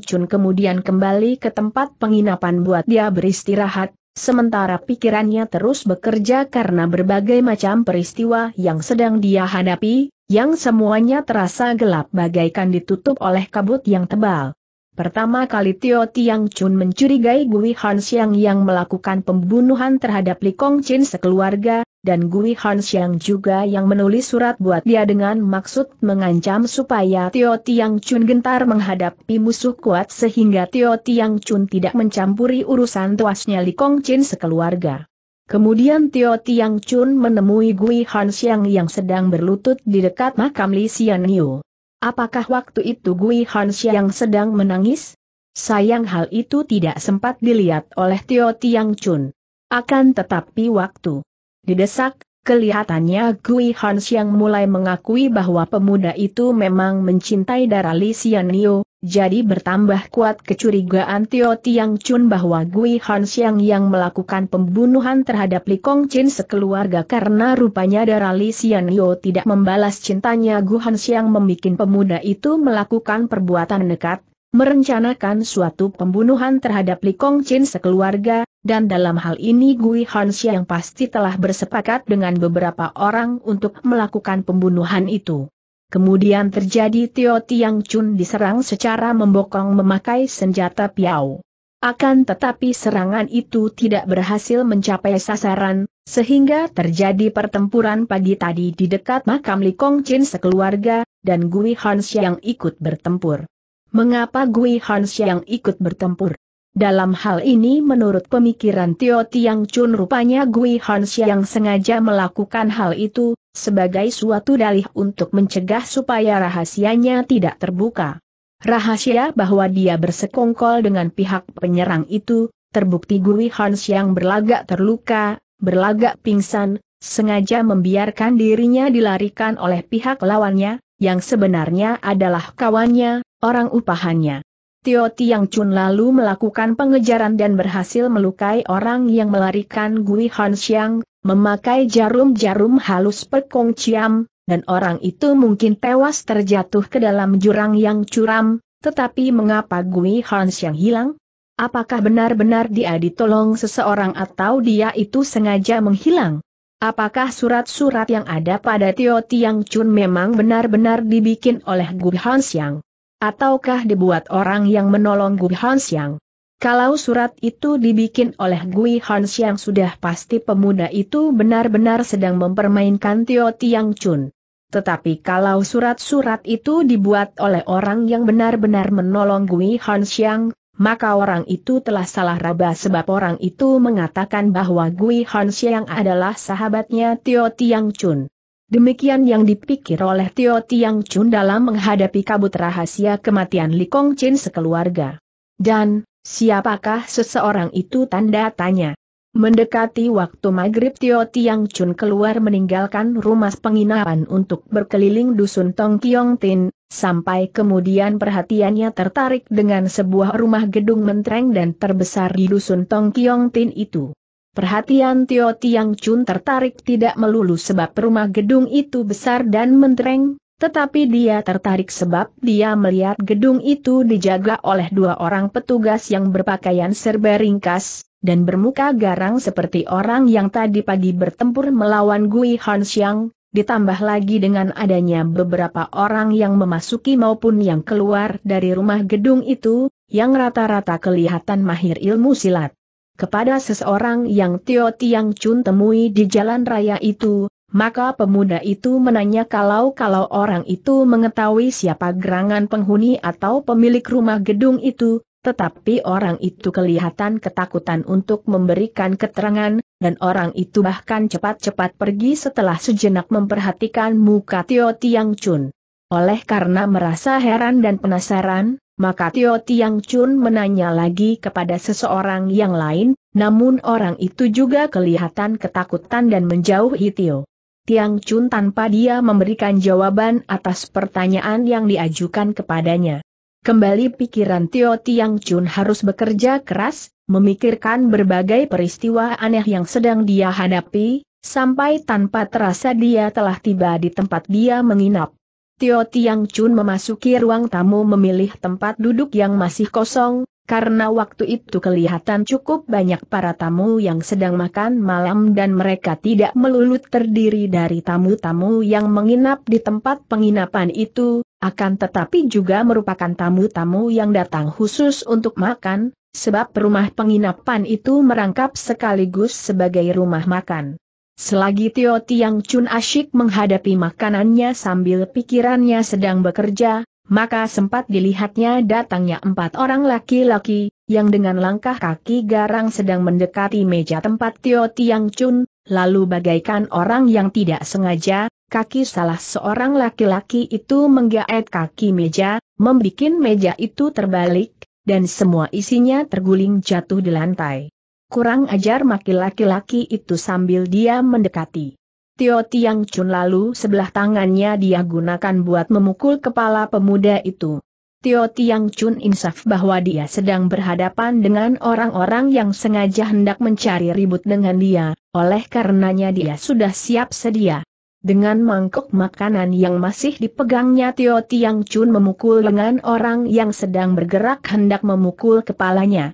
Chun kemudian kembali ke tempat penginapan buat dia beristirahat, sementara pikirannya terus bekerja karena berbagai macam peristiwa yang sedang dia hadapi, yang semuanya terasa gelap bagaikan ditutup oleh kabut yang tebal. Pertama kali Tio Tiang Chun mencurigai Gui Han yang melakukan pembunuhan terhadap Li Kong Chin sekeluarga, dan Gui Han juga yang menulis surat buat dia dengan maksud mengancam supaya Tio Tiang Chun gentar menghadapi musuh kuat sehingga Tio Tiang Chun tidak mencampuri urusan tuasnya Li Kong Chin sekeluarga. Kemudian Tio Tiang Chun menemui Gui Han yang sedang berlutut di dekat makam Li Xianyu. Apakah waktu itu Gui Hans yang sedang menangis? Sayang hal itu tidak sempat dilihat oleh Tio Tiang Chun. Akan tetapi waktu didesak, Kelihatannya Gui Hans yang mulai mengakui bahwa pemuda itu memang mencintai darah Li Xianyo, jadi bertambah kuat kecurigaan Tio Tiang Chun bahwa Gui Hans yang yang melakukan pembunuhan terhadap Li Kong Chin sekeluarga karena rupanya darah Li Xianyo tidak membalas cintanya Gui Hans yang membuat pemuda itu melakukan perbuatan nekat, merencanakan suatu pembunuhan terhadap Li Kong Chin sekeluarga, dan dalam hal ini Gui Hansia yang pasti telah bersepakat dengan beberapa orang untuk melakukan pembunuhan itu. Kemudian terjadi Tio Tiang Chun diserang secara membokong memakai senjata Piau. Akan tetapi serangan itu tidak berhasil mencapai sasaran, sehingga terjadi pertempuran pagi tadi di dekat makam Li Kong Chin sekeluarga, dan Gui Hans yang ikut bertempur. Mengapa Gui Hans yang ikut bertempur? Dalam hal ini menurut pemikiran Tio Tiang Chun rupanya Gui Hans yang sengaja melakukan hal itu, sebagai suatu dalih untuk mencegah supaya rahasianya tidak terbuka. Rahasia bahwa dia bersekongkol dengan pihak penyerang itu, terbukti Gui Hans yang berlagak terluka, berlagak pingsan, sengaja membiarkan dirinya dilarikan oleh pihak lawannya, yang sebenarnya adalah kawannya, orang upahannya. Tio Tiang Chun lalu melakukan pengejaran dan berhasil melukai orang yang melarikan Gui Han Xiang, memakai jarum-jarum halus pekong ciam, dan orang itu mungkin tewas terjatuh ke dalam jurang yang curam, tetapi mengapa Gui Han Xiang hilang? Apakah benar-benar dia ditolong seseorang atau dia itu sengaja menghilang? Apakah surat-surat yang ada pada Tio Tiang Chun memang benar-benar dibikin oleh Gui Han Xiang? ataukah dibuat orang yang menolong Gui Hansyang? Kalau surat itu dibikin oleh Gui Hansyang sudah pasti pemuda itu benar-benar sedang mempermainkan Tio Tiang Chun. Tetapi kalau surat-surat itu dibuat oleh orang yang benar-benar menolong Gui Hansyang, maka orang itu telah salah raba sebab orang itu mengatakan bahwa Gui Hanxiang adalah sahabatnya Tio Tiang Chun. Demikian yang dipikir oleh Tio Tiang Chun dalam menghadapi kabut rahasia kematian Li Kong Chin sekeluarga. Dan, siapakah seseorang itu tanda tanya. Mendekati waktu maghrib Tio Tiang Chun keluar meninggalkan rumah penginapan untuk berkeliling dusun Tong Kiong Tin, sampai kemudian perhatiannya tertarik dengan sebuah rumah gedung mentereng dan terbesar di dusun Tong Kiong Tin itu. Perhatian Tio Tiang Chun tertarik tidak melulu sebab rumah gedung itu besar dan mentereng, tetapi dia tertarik sebab dia melihat gedung itu dijaga oleh dua orang petugas yang berpakaian serba ringkas, dan bermuka garang seperti orang yang tadi pagi bertempur melawan Gui Han Xiang, ditambah lagi dengan adanya beberapa orang yang memasuki maupun yang keluar dari rumah gedung itu, yang rata-rata kelihatan mahir ilmu silat kepada seseorang yang Tio Tiang Chun temui di jalan raya itu, maka pemuda itu menanya kalau-kalau orang itu mengetahui siapa gerangan penghuni atau pemilik rumah gedung itu, tetapi orang itu kelihatan ketakutan untuk memberikan keterangan, dan orang itu bahkan cepat-cepat pergi setelah sejenak memperhatikan muka Tio Tiang Chun. Oleh karena merasa heran dan penasaran, maka Tio Tiang Chun menanya lagi kepada seseorang yang lain, namun orang itu juga kelihatan ketakutan dan menjauhi Tio. Tiang Chun tanpa dia memberikan jawaban atas pertanyaan yang diajukan kepadanya. Kembali pikiran Tio Tiang Chun harus bekerja keras, memikirkan berbagai peristiwa aneh yang sedang dia hadapi, sampai tanpa terasa dia telah tiba di tempat dia menginap. Tio Tiang Chun memasuki ruang tamu memilih tempat duduk yang masih kosong, karena waktu itu kelihatan cukup banyak para tamu yang sedang makan malam dan mereka tidak melulu terdiri dari tamu-tamu yang menginap di tempat penginapan itu, akan tetapi juga merupakan tamu-tamu yang datang khusus untuk makan, sebab rumah penginapan itu merangkap sekaligus sebagai rumah makan. Selagi Tio Tiang Chun asyik menghadapi makanannya sambil pikirannya sedang bekerja, maka sempat dilihatnya datangnya empat orang laki-laki, yang dengan langkah kaki garang sedang mendekati meja tempat Tio Tiang Chun, lalu bagaikan orang yang tidak sengaja, kaki salah seorang laki-laki itu menggaet kaki meja, membuat meja itu terbalik, dan semua isinya terguling jatuh di lantai. Kurang ajar maki laki-laki itu sambil dia mendekati. Tio Tiang Chun lalu sebelah tangannya dia gunakan buat memukul kepala pemuda itu. Tio Tiang Chun insaf bahwa dia sedang berhadapan dengan orang-orang yang sengaja hendak mencari ribut dengan dia, oleh karenanya dia sudah siap sedia. Dengan mangkok makanan yang masih dipegangnya Tio Tiang Chun memukul lengan orang yang sedang bergerak hendak memukul kepalanya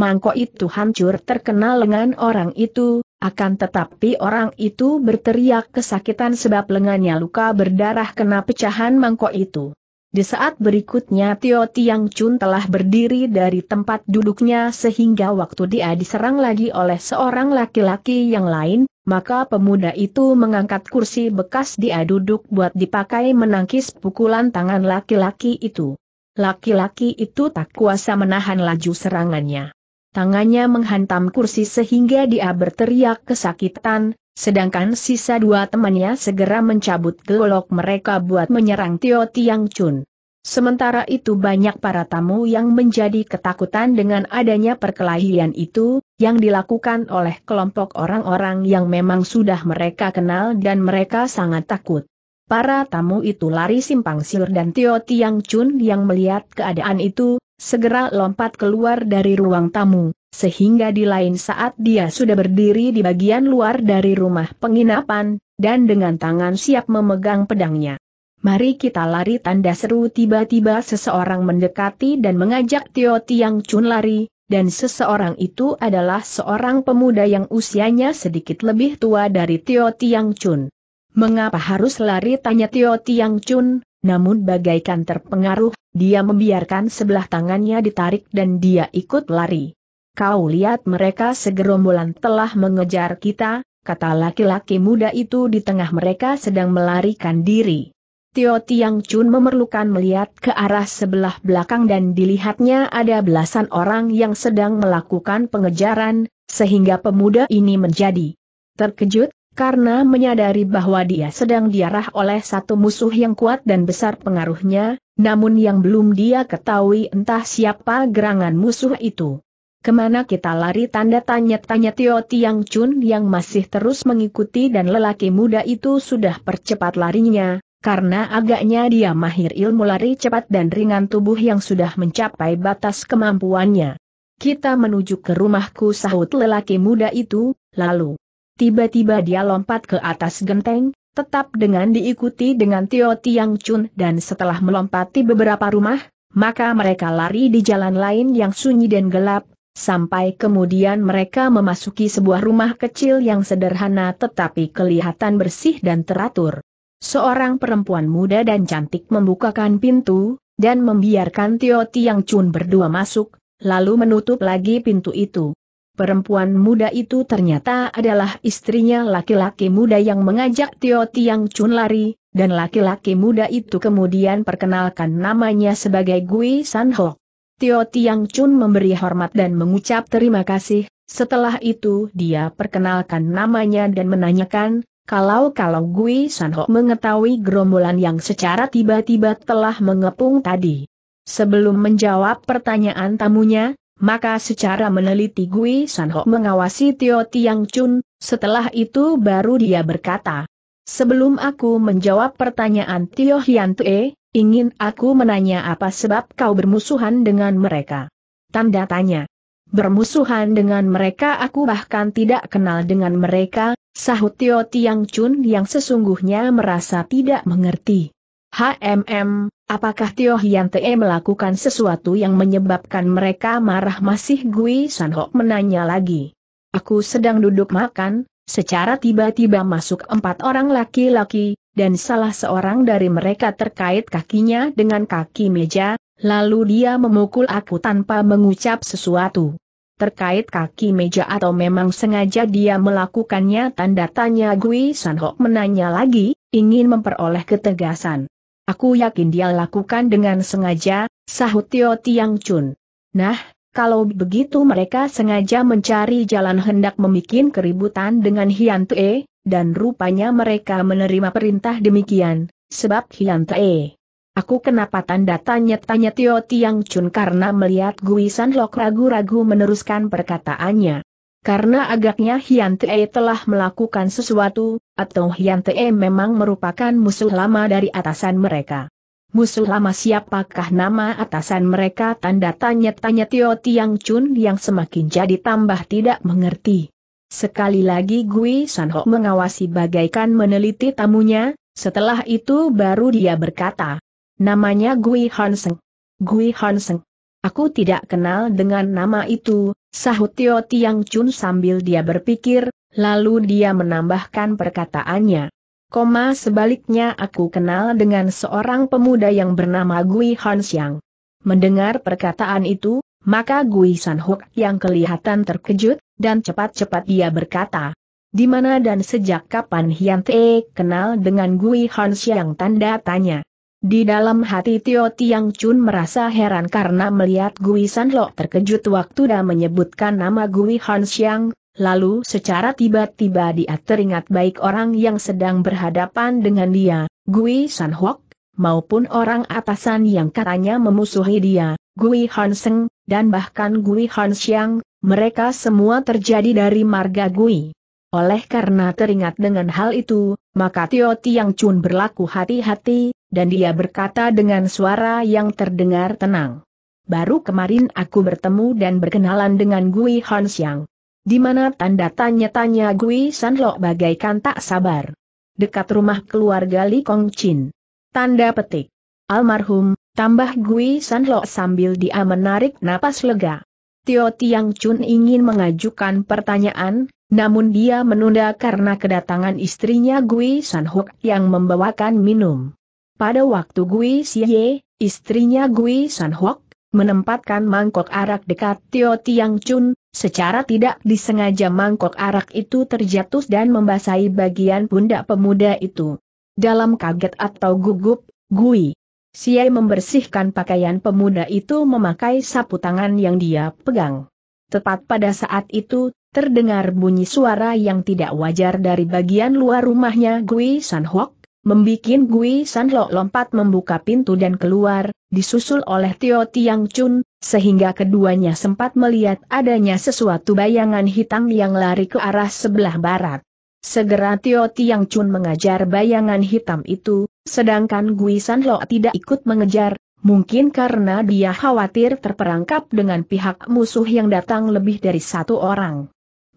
mangkok itu hancur terkena lengan orang itu, akan tetapi orang itu berteriak kesakitan sebab lengannya luka berdarah kena pecahan mangkok itu. Di saat berikutnya Tio Tiang Chun telah berdiri dari tempat duduknya sehingga waktu dia diserang lagi oleh seorang laki-laki yang lain, maka pemuda itu mengangkat kursi bekas dia duduk buat dipakai menangkis pukulan tangan laki-laki itu. Laki-laki itu tak kuasa menahan laju serangannya tangannya menghantam kursi sehingga dia berteriak kesakitan, sedangkan sisa dua temannya segera mencabut golok mereka buat menyerang Tio Tiang Chun. Sementara itu banyak para tamu yang menjadi ketakutan dengan adanya perkelahian itu, yang dilakukan oleh kelompok orang-orang yang memang sudah mereka kenal dan mereka sangat takut. Para tamu itu lari simpang siur dan Tio Tiang Chun yang melihat keadaan itu, segera lompat keluar dari ruang tamu, sehingga di lain saat dia sudah berdiri di bagian luar dari rumah penginapan, dan dengan tangan siap memegang pedangnya. Mari kita lari tanda seru tiba-tiba seseorang mendekati dan mengajak Tio Tiang Chun lari, dan seseorang itu adalah seorang pemuda yang usianya sedikit lebih tua dari Tio Tiang Chun. Mengapa harus lari tanya Tio Tiang Chun, namun bagaikan terpengaruh, dia membiarkan sebelah tangannya ditarik dan dia ikut lari. Kau lihat mereka segerombolan telah mengejar kita, kata laki-laki muda itu di tengah mereka sedang melarikan diri. Tio Tiang Chun memerlukan melihat ke arah sebelah belakang dan dilihatnya ada belasan orang yang sedang melakukan pengejaran, sehingga pemuda ini menjadi terkejut, karena menyadari bahwa dia sedang diarah oleh satu musuh yang kuat dan besar pengaruhnya, namun yang belum dia ketahui entah siapa gerangan musuh itu. Kemana kita lari tanda tanya-tanya Tio Tiang Chun yang masih terus mengikuti dan lelaki muda itu sudah percepat larinya, karena agaknya dia mahir ilmu lari cepat dan ringan tubuh yang sudah mencapai batas kemampuannya. Kita menuju ke rumahku sahut lelaki muda itu, lalu, Tiba-tiba dia lompat ke atas genteng, tetap dengan diikuti dengan Tio Tiang Chun dan setelah melompati beberapa rumah, maka mereka lari di jalan lain yang sunyi dan gelap, sampai kemudian mereka memasuki sebuah rumah kecil yang sederhana tetapi kelihatan bersih dan teratur. Seorang perempuan muda dan cantik membukakan pintu, dan membiarkan Tio Tiang Chun berdua masuk, lalu menutup lagi pintu itu. Perempuan muda itu ternyata adalah istrinya laki-laki muda yang mengajak Tio Tiang Chun lari, dan laki-laki muda itu kemudian perkenalkan namanya sebagai Gui San Ho. Tio Tiang Chun memberi hormat dan mengucap terima kasih, setelah itu dia perkenalkan namanya dan menanyakan, kalau-kalau Gui San Ho mengetahui gerombolan yang secara tiba-tiba telah mengepung tadi. Sebelum menjawab pertanyaan tamunya, maka secara meneliti Gui Sanho mengawasi Tio Tiang Chun, setelah itu baru dia berkata. Sebelum aku menjawab pertanyaan Tio Hian Tue, ingin aku menanya apa sebab kau bermusuhan dengan mereka? Tanda tanya. Bermusuhan dengan mereka aku bahkan tidak kenal dengan mereka, sahut Tio Tiang Chun yang sesungguhnya merasa tidak mengerti. HMM, apakah Tio Hian Te melakukan sesuatu yang menyebabkan mereka marah masih Gui Sanhok menanya lagi. Aku sedang duduk makan, secara tiba-tiba masuk empat orang laki-laki, dan salah seorang dari mereka terkait kakinya dengan kaki meja, lalu dia memukul aku tanpa mengucap sesuatu. Terkait kaki meja atau memang sengaja dia melakukannya tanda tanya Gui Sanhok menanya lagi, ingin memperoleh ketegasan. Aku yakin dia lakukan dengan sengaja, sahut Tio Tiang Chun. Nah, kalau begitu mereka sengaja mencari jalan hendak memikin keributan dengan Hian Tue, dan rupanya mereka menerima perintah demikian, sebab Hian Tue. Aku kenapa tanda tanya-tanya Tio Tiang Chun karena melihat Gui San Lok ragu-ragu meneruskan perkataannya. Karena agaknya Hian Te telah melakukan sesuatu, atau Hian Te memang merupakan musuh lama dari atasan mereka. Musuh lama siapakah nama atasan mereka tanda tanya-tanya Tio Tiang Chun yang semakin jadi tambah tidak mengerti. Sekali lagi Gui Sanho mengawasi bagaikan meneliti tamunya, setelah itu baru dia berkata. Namanya Gui Hanseng. Gui Hanseng. Aku tidak kenal dengan nama itu, Sahut Tio Tiang Chun sambil dia berpikir, lalu dia menambahkan perkataannya. Koma sebaliknya aku kenal dengan seorang pemuda yang bernama Gui Han Xiang. Mendengar perkataan itu, maka Gui San Huk yang kelihatan terkejut, dan cepat-cepat dia berkata. Di mana dan sejak kapan Hian Te kenal dengan Gui Han Xiang tanda tanya. Di dalam hati Tio Tiang Chun merasa heran karena melihat Gui San Lo terkejut waktu dia menyebutkan nama Gui Han Xiang, lalu secara tiba-tiba dia teringat baik orang yang sedang berhadapan dengan dia, Gui San Hok, maupun orang atasan yang katanya memusuhi dia, Gui Han Seng, dan bahkan Gui Han Xiang, mereka semua terjadi dari marga Gui. Oleh karena teringat dengan hal itu, maka Tio Tiang Chun berlaku hati-hati, dan dia berkata dengan suara yang terdengar tenang. Baru kemarin aku bertemu dan berkenalan dengan Gui Hansyang. Di mana tanda tanya-tanya Gui Sanlo bagaikan tak sabar. Dekat rumah keluarga Li Kong Chin. Tanda petik. Almarhum, tambah Gui Sanlo sambil dia menarik napas lega. Tio Tiang Chun ingin mengajukan pertanyaan, namun dia menunda karena kedatangan istrinya Gui Sanhok yang membawakan minum. Pada waktu Gui Siye, istrinya Gui San Hok, menempatkan mangkok arak dekat Tio Tiang Chun, secara tidak disengaja mangkok arak itu terjatuh dan membasahi bagian pundak pemuda itu. Dalam kaget atau gugup, Gui Siye membersihkan pakaian pemuda itu memakai sapu tangan yang dia pegang. Tepat pada saat itu, terdengar bunyi suara yang tidak wajar dari bagian luar rumahnya Gui San Hok, Membikin Gui San Lo lompat membuka pintu dan keluar, disusul oleh Tio Tiang Chun, sehingga keduanya sempat melihat adanya sesuatu bayangan hitam yang lari ke arah sebelah barat. Segera Tio Tiang Chun mengajar bayangan hitam itu, sedangkan Gui San Lo tidak ikut mengejar, mungkin karena dia khawatir terperangkap dengan pihak musuh yang datang lebih dari satu orang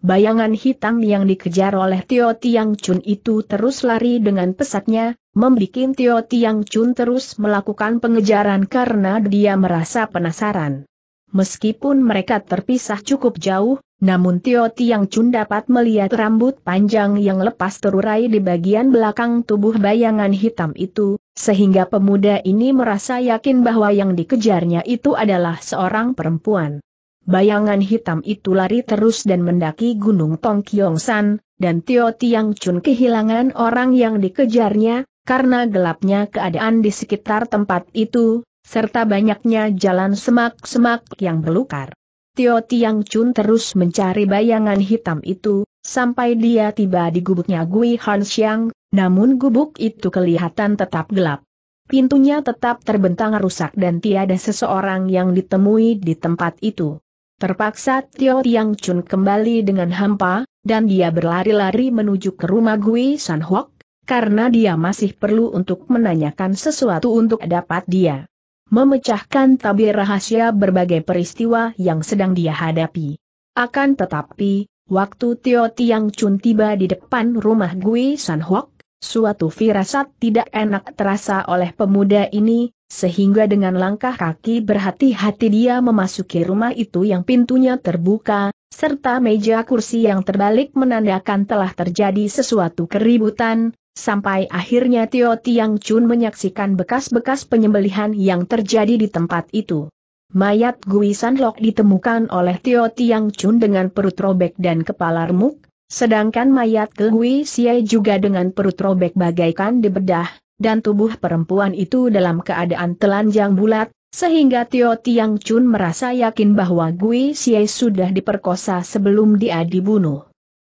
bayangan hitam yang dikejar oleh Tio Tiang Chun itu terus lari dengan pesatnya, membuat Tio Tiang Chun terus melakukan pengejaran karena dia merasa penasaran. Meskipun mereka terpisah cukup jauh, namun Tio Tiang Chun dapat melihat rambut panjang yang lepas terurai di bagian belakang tubuh bayangan hitam itu, sehingga pemuda ini merasa yakin bahwa yang dikejarnya itu adalah seorang perempuan. Bayangan hitam itu lari terus dan mendaki Gunung Tong Kiong San, dan Tio Tiang Chun kehilangan orang yang dikejarnya, karena gelapnya keadaan di sekitar tempat itu, serta banyaknya jalan semak-semak yang belukar. Tio Tiang Chun terus mencari bayangan hitam itu, sampai dia tiba di gubuknya Gui Han Xiang, namun gubuk itu kelihatan tetap gelap. Pintunya tetap terbentang rusak dan tiada seseorang yang ditemui di tempat itu. Terpaksa Tio Tiang Chun kembali dengan hampa, dan dia berlari-lari menuju ke rumah Gui San Hok, karena dia masih perlu untuk menanyakan sesuatu untuk dapat dia memecahkan tabir rahasia berbagai peristiwa yang sedang dia hadapi. Akan tetapi, waktu Tio Tiang Chun tiba di depan rumah Gui San Hok, Suatu firasat tidak enak terasa oleh pemuda ini, sehingga dengan langkah kaki berhati-hati dia memasuki rumah itu yang pintunya terbuka, serta meja kursi yang terbalik menandakan telah terjadi sesuatu keributan, sampai akhirnya Tio Tiang Chun menyaksikan bekas-bekas penyembelihan yang terjadi di tempat itu. Mayat Gui San Lok ditemukan oleh Tio Tiang Chun dengan perut robek dan kepala remuk, Sedangkan mayat Gui Xie juga dengan perut robek bagaikan dibedah, dan tubuh perempuan itu dalam keadaan telanjang bulat, sehingga Tio Tiang Chun merasa yakin bahwa Gui Xie sudah diperkosa sebelum dia dibunuh.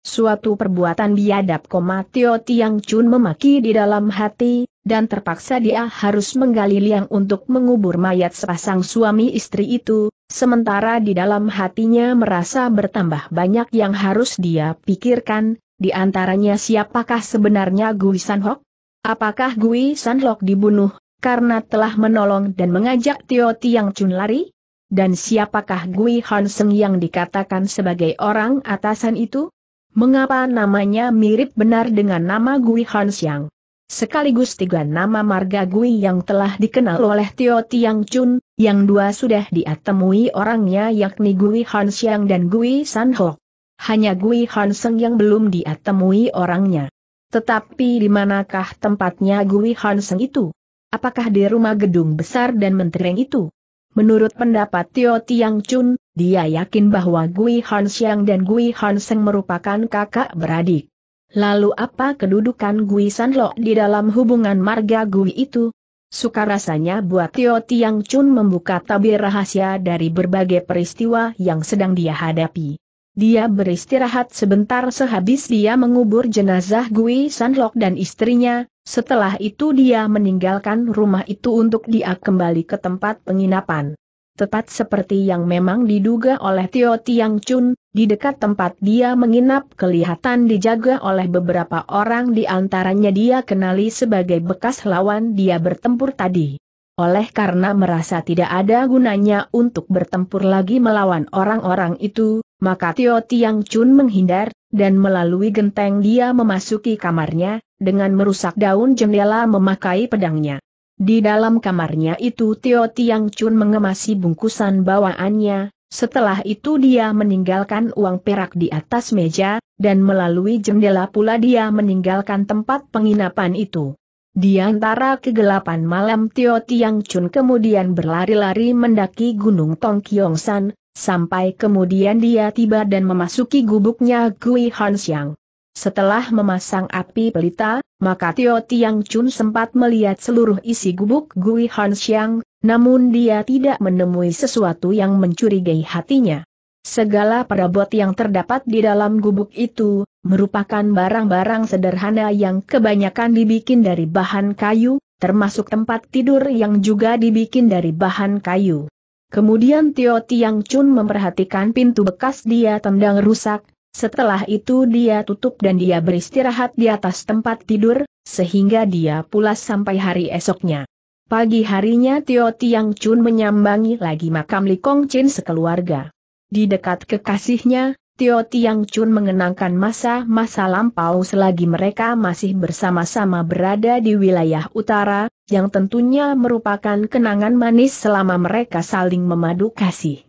Suatu perbuatan biadab, Tio Tiang Chun memaki di dalam hati, dan terpaksa dia harus menggali liang untuk mengubur mayat sepasang suami istri itu, Sementara di dalam hatinya merasa bertambah banyak yang harus dia pikirkan, di antaranya siapakah sebenarnya Gui Sanhok? Apakah Gui Sanhok dibunuh, karena telah menolong dan mengajak Tio Tiang Chun lari? Dan siapakah Gui Hanseng yang dikatakan sebagai orang atasan itu? Mengapa namanya mirip benar dengan nama Gui Hansiang? Sekaligus tiga nama marga Gui yang telah dikenal oleh Tio Tiang Chun, yang dua sudah diatemui orangnya yakni Gui Han Xiang dan Gui San Ho. Hanya Gui Han Seng yang belum diatemui orangnya. Tetapi di manakah tempatnya Gui Han Seng itu? Apakah di rumah gedung besar dan mentereng itu? Menurut pendapat Tio Tiang Chun, dia yakin bahwa Gui Han Xiang dan Gui Han Seng merupakan kakak beradik. Lalu apa kedudukan Gui San Lo di dalam hubungan marga Gui itu? Suka rasanya buat Tio Tiang Chun membuka tabir rahasia dari berbagai peristiwa yang sedang dia hadapi. Dia beristirahat sebentar sehabis dia mengubur jenazah Gui San Lok dan istrinya, setelah itu dia meninggalkan rumah itu untuk dia kembali ke tempat penginapan. Tepat seperti yang memang diduga oleh Tio Tiang Chun, di dekat tempat dia menginap kelihatan dijaga oleh beberapa orang di antaranya dia kenali sebagai bekas lawan dia bertempur tadi. Oleh karena merasa tidak ada gunanya untuk bertempur lagi melawan orang-orang itu, maka Tio Tiang Chun menghindar, dan melalui genteng dia memasuki kamarnya, dengan merusak daun jendela memakai pedangnya. Di dalam kamarnya itu Tio Tiang Chun mengemasi bungkusan bawaannya, setelah itu dia meninggalkan uang perak di atas meja, dan melalui jendela pula dia meninggalkan tempat penginapan itu. Di antara kegelapan malam Tio Tiang Chun kemudian berlari-lari mendaki Gunung Tong Kiong San, sampai kemudian dia tiba dan memasuki gubuknya Gui Han Xiang. Setelah memasang api pelita, maka Tio Tiang Chun sempat melihat seluruh isi gubuk Gui Han Xiang, namun dia tidak menemui sesuatu yang mencurigai hatinya. Segala perabot yang terdapat di dalam gubuk itu, merupakan barang-barang sederhana yang kebanyakan dibikin dari bahan kayu, termasuk tempat tidur yang juga dibikin dari bahan kayu. Kemudian Tio Tiang Chun memperhatikan pintu bekas dia tendang rusak, setelah itu dia tutup dan dia beristirahat di atas tempat tidur, sehingga dia pulas sampai hari esoknya. Pagi harinya Tio Tiang Chun menyambangi lagi makam Li Kong Chin sekeluarga. Di dekat kekasihnya, Tio Tiang Chun mengenangkan masa-masa lampau selagi mereka masih bersama-sama berada di wilayah utara, yang tentunya merupakan kenangan manis selama mereka saling memadu kasih.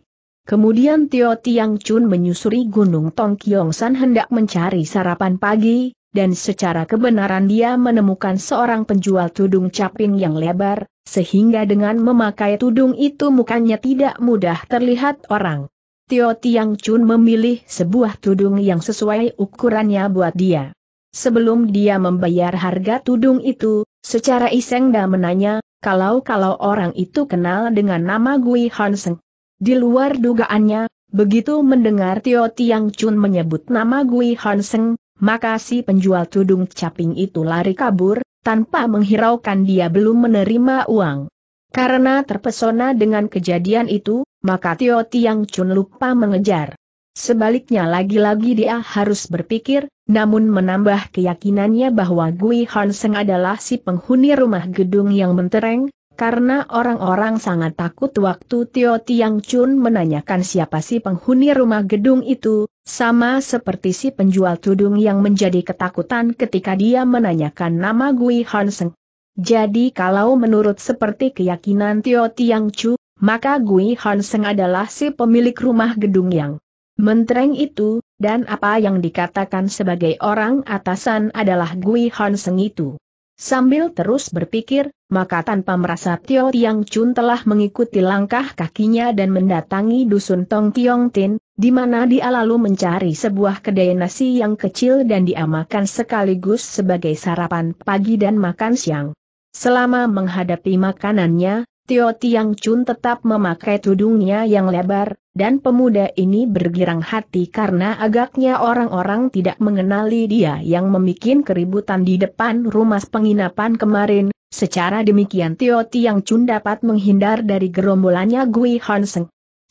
Kemudian Tio Tiang Chun menyusuri Gunung Tong Kiong San hendak mencari sarapan pagi, dan secara kebenaran dia menemukan seorang penjual tudung caping yang lebar, sehingga dengan memakai tudung itu mukanya tidak mudah terlihat orang. Tio Tiang Chun memilih sebuah tudung yang sesuai ukurannya buat dia. Sebelum dia membayar harga tudung itu, secara iseng dia menanya, kalau-kalau orang itu kenal dengan nama Gui Hanseng. Di luar dugaannya, begitu mendengar Tio Tiang Chun menyebut nama Gui Hanseng, maka si penjual tudung caping itu lari kabur, tanpa menghiraukan dia belum menerima uang. Karena terpesona dengan kejadian itu, maka Tio Tiang Chun lupa mengejar. Sebaliknya lagi-lagi dia harus berpikir, namun menambah keyakinannya bahwa Gui Han adalah si penghuni rumah gedung yang mentereng, karena orang-orang sangat takut waktu Tio Tiang Chun menanyakan siapa si penghuni rumah gedung itu, sama seperti si penjual tudung yang menjadi ketakutan ketika dia menanyakan nama Gui Hanseng. Jadi kalau menurut seperti keyakinan Tio Tiang Chu, maka Gui Hanseng adalah si pemilik rumah gedung yang mentereng itu, dan apa yang dikatakan sebagai orang atasan adalah Gui Hanseng itu. Sambil terus berpikir, maka tanpa merasa Tio Tiang Chun telah mengikuti langkah kakinya dan mendatangi dusun Tong Tiong Tin, di mana dia lalu mencari sebuah kedai nasi yang kecil dan diamakan sekaligus sebagai sarapan pagi dan makan siang. Selama menghadapi makanannya, Tio Tiang Chun tetap memakai tudungnya yang lebar, dan pemuda ini bergirang hati karena agaknya orang-orang tidak mengenali dia yang memikin keributan di depan rumah penginapan kemarin. Secara demikian Tio Tiang Chun dapat menghindar dari gerombolannya Gui Han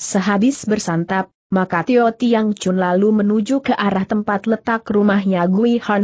Sehabis bersantap, maka Tio Tiang Chun lalu menuju ke arah tempat letak rumahnya Gui Han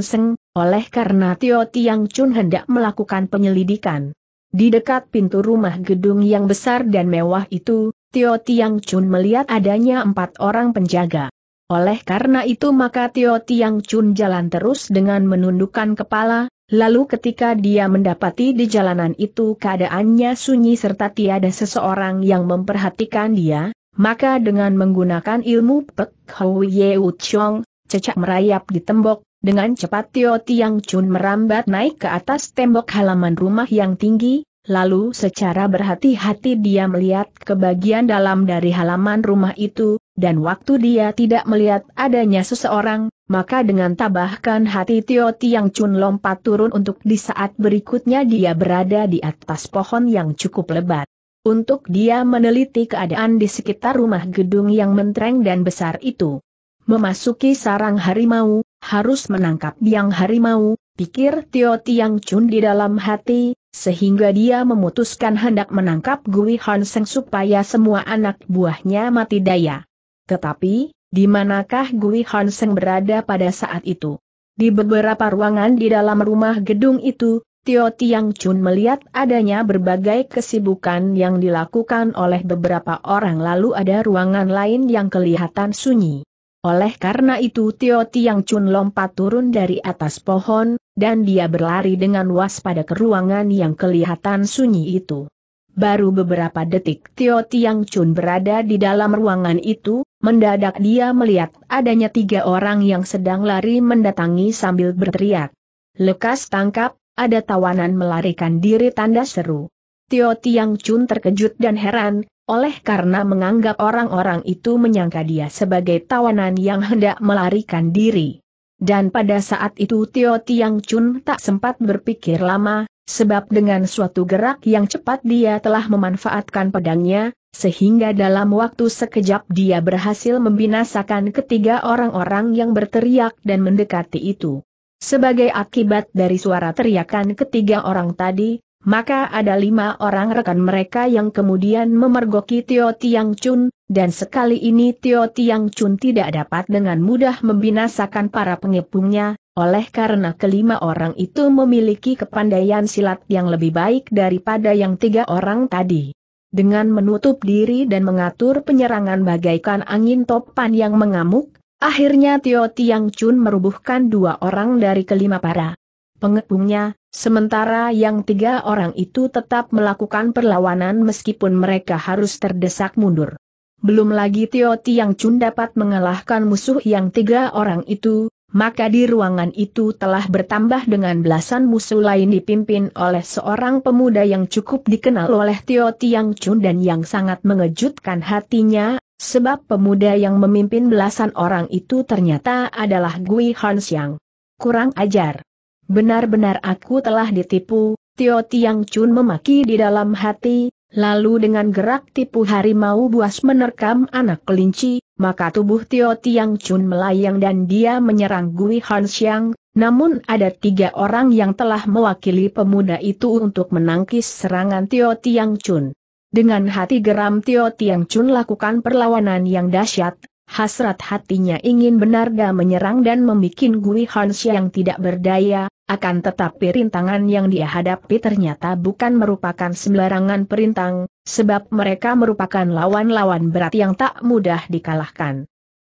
oleh karena Tio Tiang Chun hendak melakukan penyelidikan. Di dekat pintu rumah gedung yang besar dan mewah itu, Tio Tiang Chun melihat adanya empat orang penjaga. Oleh karena itu maka Tio Tiang Chun jalan terus dengan menundukkan kepala, lalu ketika dia mendapati di jalanan itu keadaannya sunyi serta tiada seseorang yang memperhatikan dia, maka dengan menggunakan ilmu Pek Hou Yeu Chong, cecak merayap di tembok, dengan cepat Tio Tiang Chun merambat naik ke atas tembok halaman rumah yang tinggi, lalu secara berhati-hati dia melihat ke bagian dalam dari halaman rumah itu, dan waktu dia tidak melihat adanya seseorang, maka dengan tabahkan hati Tio Tiang Chun lompat turun untuk di saat berikutnya dia berada di atas pohon yang cukup lebat. Untuk dia meneliti keadaan di sekitar rumah gedung yang mentereng dan besar itu. Memasuki sarang harimau, harus menangkap biang harimau, pikir Tio Tiang Chun di dalam hati, sehingga dia memutuskan hendak menangkap Gui Han Seng supaya semua anak buahnya mati daya. Tetapi, di manakah Gui Han Seng berada pada saat itu? Di beberapa ruangan di dalam rumah gedung itu, Tio Tiang Chun melihat adanya berbagai kesibukan yang dilakukan oleh beberapa orang lalu ada ruangan lain yang kelihatan sunyi. Oleh karena itu Tio Tiang Chun lompat turun dari atas pohon, dan dia berlari dengan waspada ke ruangan yang kelihatan sunyi itu. Baru beberapa detik Tio Tiang Chun berada di dalam ruangan itu, mendadak dia melihat adanya tiga orang yang sedang lari mendatangi sambil berteriak. Lekas tangkap, ada tawanan melarikan diri tanda seru. Tio Tiang Chun terkejut dan heran, oleh karena menganggap orang-orang itu menyangka dia sebagai tawanan yang hendak melarikan diri. Dan pada saat itu Tio Tiang Chun tak sempat berpikir lama, sebab dengan suatu gerak yang cepat dia telah memanfaatkan pedangnya, sehingga dalam waktu sekejap dia berhasil membinasakan ketiga orang-orang yang berteriak dan mendekati itu. Sebagai akibat dari suara teriakan ketiga orang tadi, maka ada lima orang rekan mereka yang kemudian memergoki Tio Tiang Chun, dan sekali ini Tio Tiang Chun tidak dapat dengan mudah membinasakan para pengepungnya, oleh karena kelima orang itu memiliki kepandaian silat yang lebih baik daripada yang tiga orang tadi. Dengan menutup diri dan mengatur penyerangan bagaikan angin topan yang mengamuk, akhirnya Tio Tiang Chun merubuhkan dua orang dari kelima para pengepungnya, Sementara yang tiga orang itu tetap melakukan perlawanan meskipun mereka harus terdesak mundur. Belum lagi Tio Tiang Chun dapat mengalahkan musuh yang tiga orang itu, maka di ruangan itu telah bertambah dengan belasan musuh lain dipimpin oleh seorang pemuda yang cukup dikenal oleh Tio Tiang Chun dan yang sangat mengejutkan hatinya, sebab pemuda yang memimpin belasan orang itu ternyata adalah Gui Hansyang. Kurang ajar. Benar-benar aku telah ditipu, Tio Tiang Chun memaki di dalam hati, lalu dengan gerak tipu harimau buas menerkam anak kelinci, maka tubuh Tio Tiang Chun melayang dan dia menyerang Gui Han Xiang, namun ada tiga orang yang telah mewakili pemuda itu untuk menangkis serangan Tio Tiang Chun. Dengan hati geram Tio Tiang Chun lakukan perlawanan yang dahsyat, Hasrat hatinya ingin benar-benar menyerang dan membuat Gui Hansi yang tidak berdaya, akan tetapi rintangan yang dia hadapi ternyata bukan merupakan sembarangan perintang, sebab mereka merupakan lawan-lawan berat yang tak mudah dikalahkan.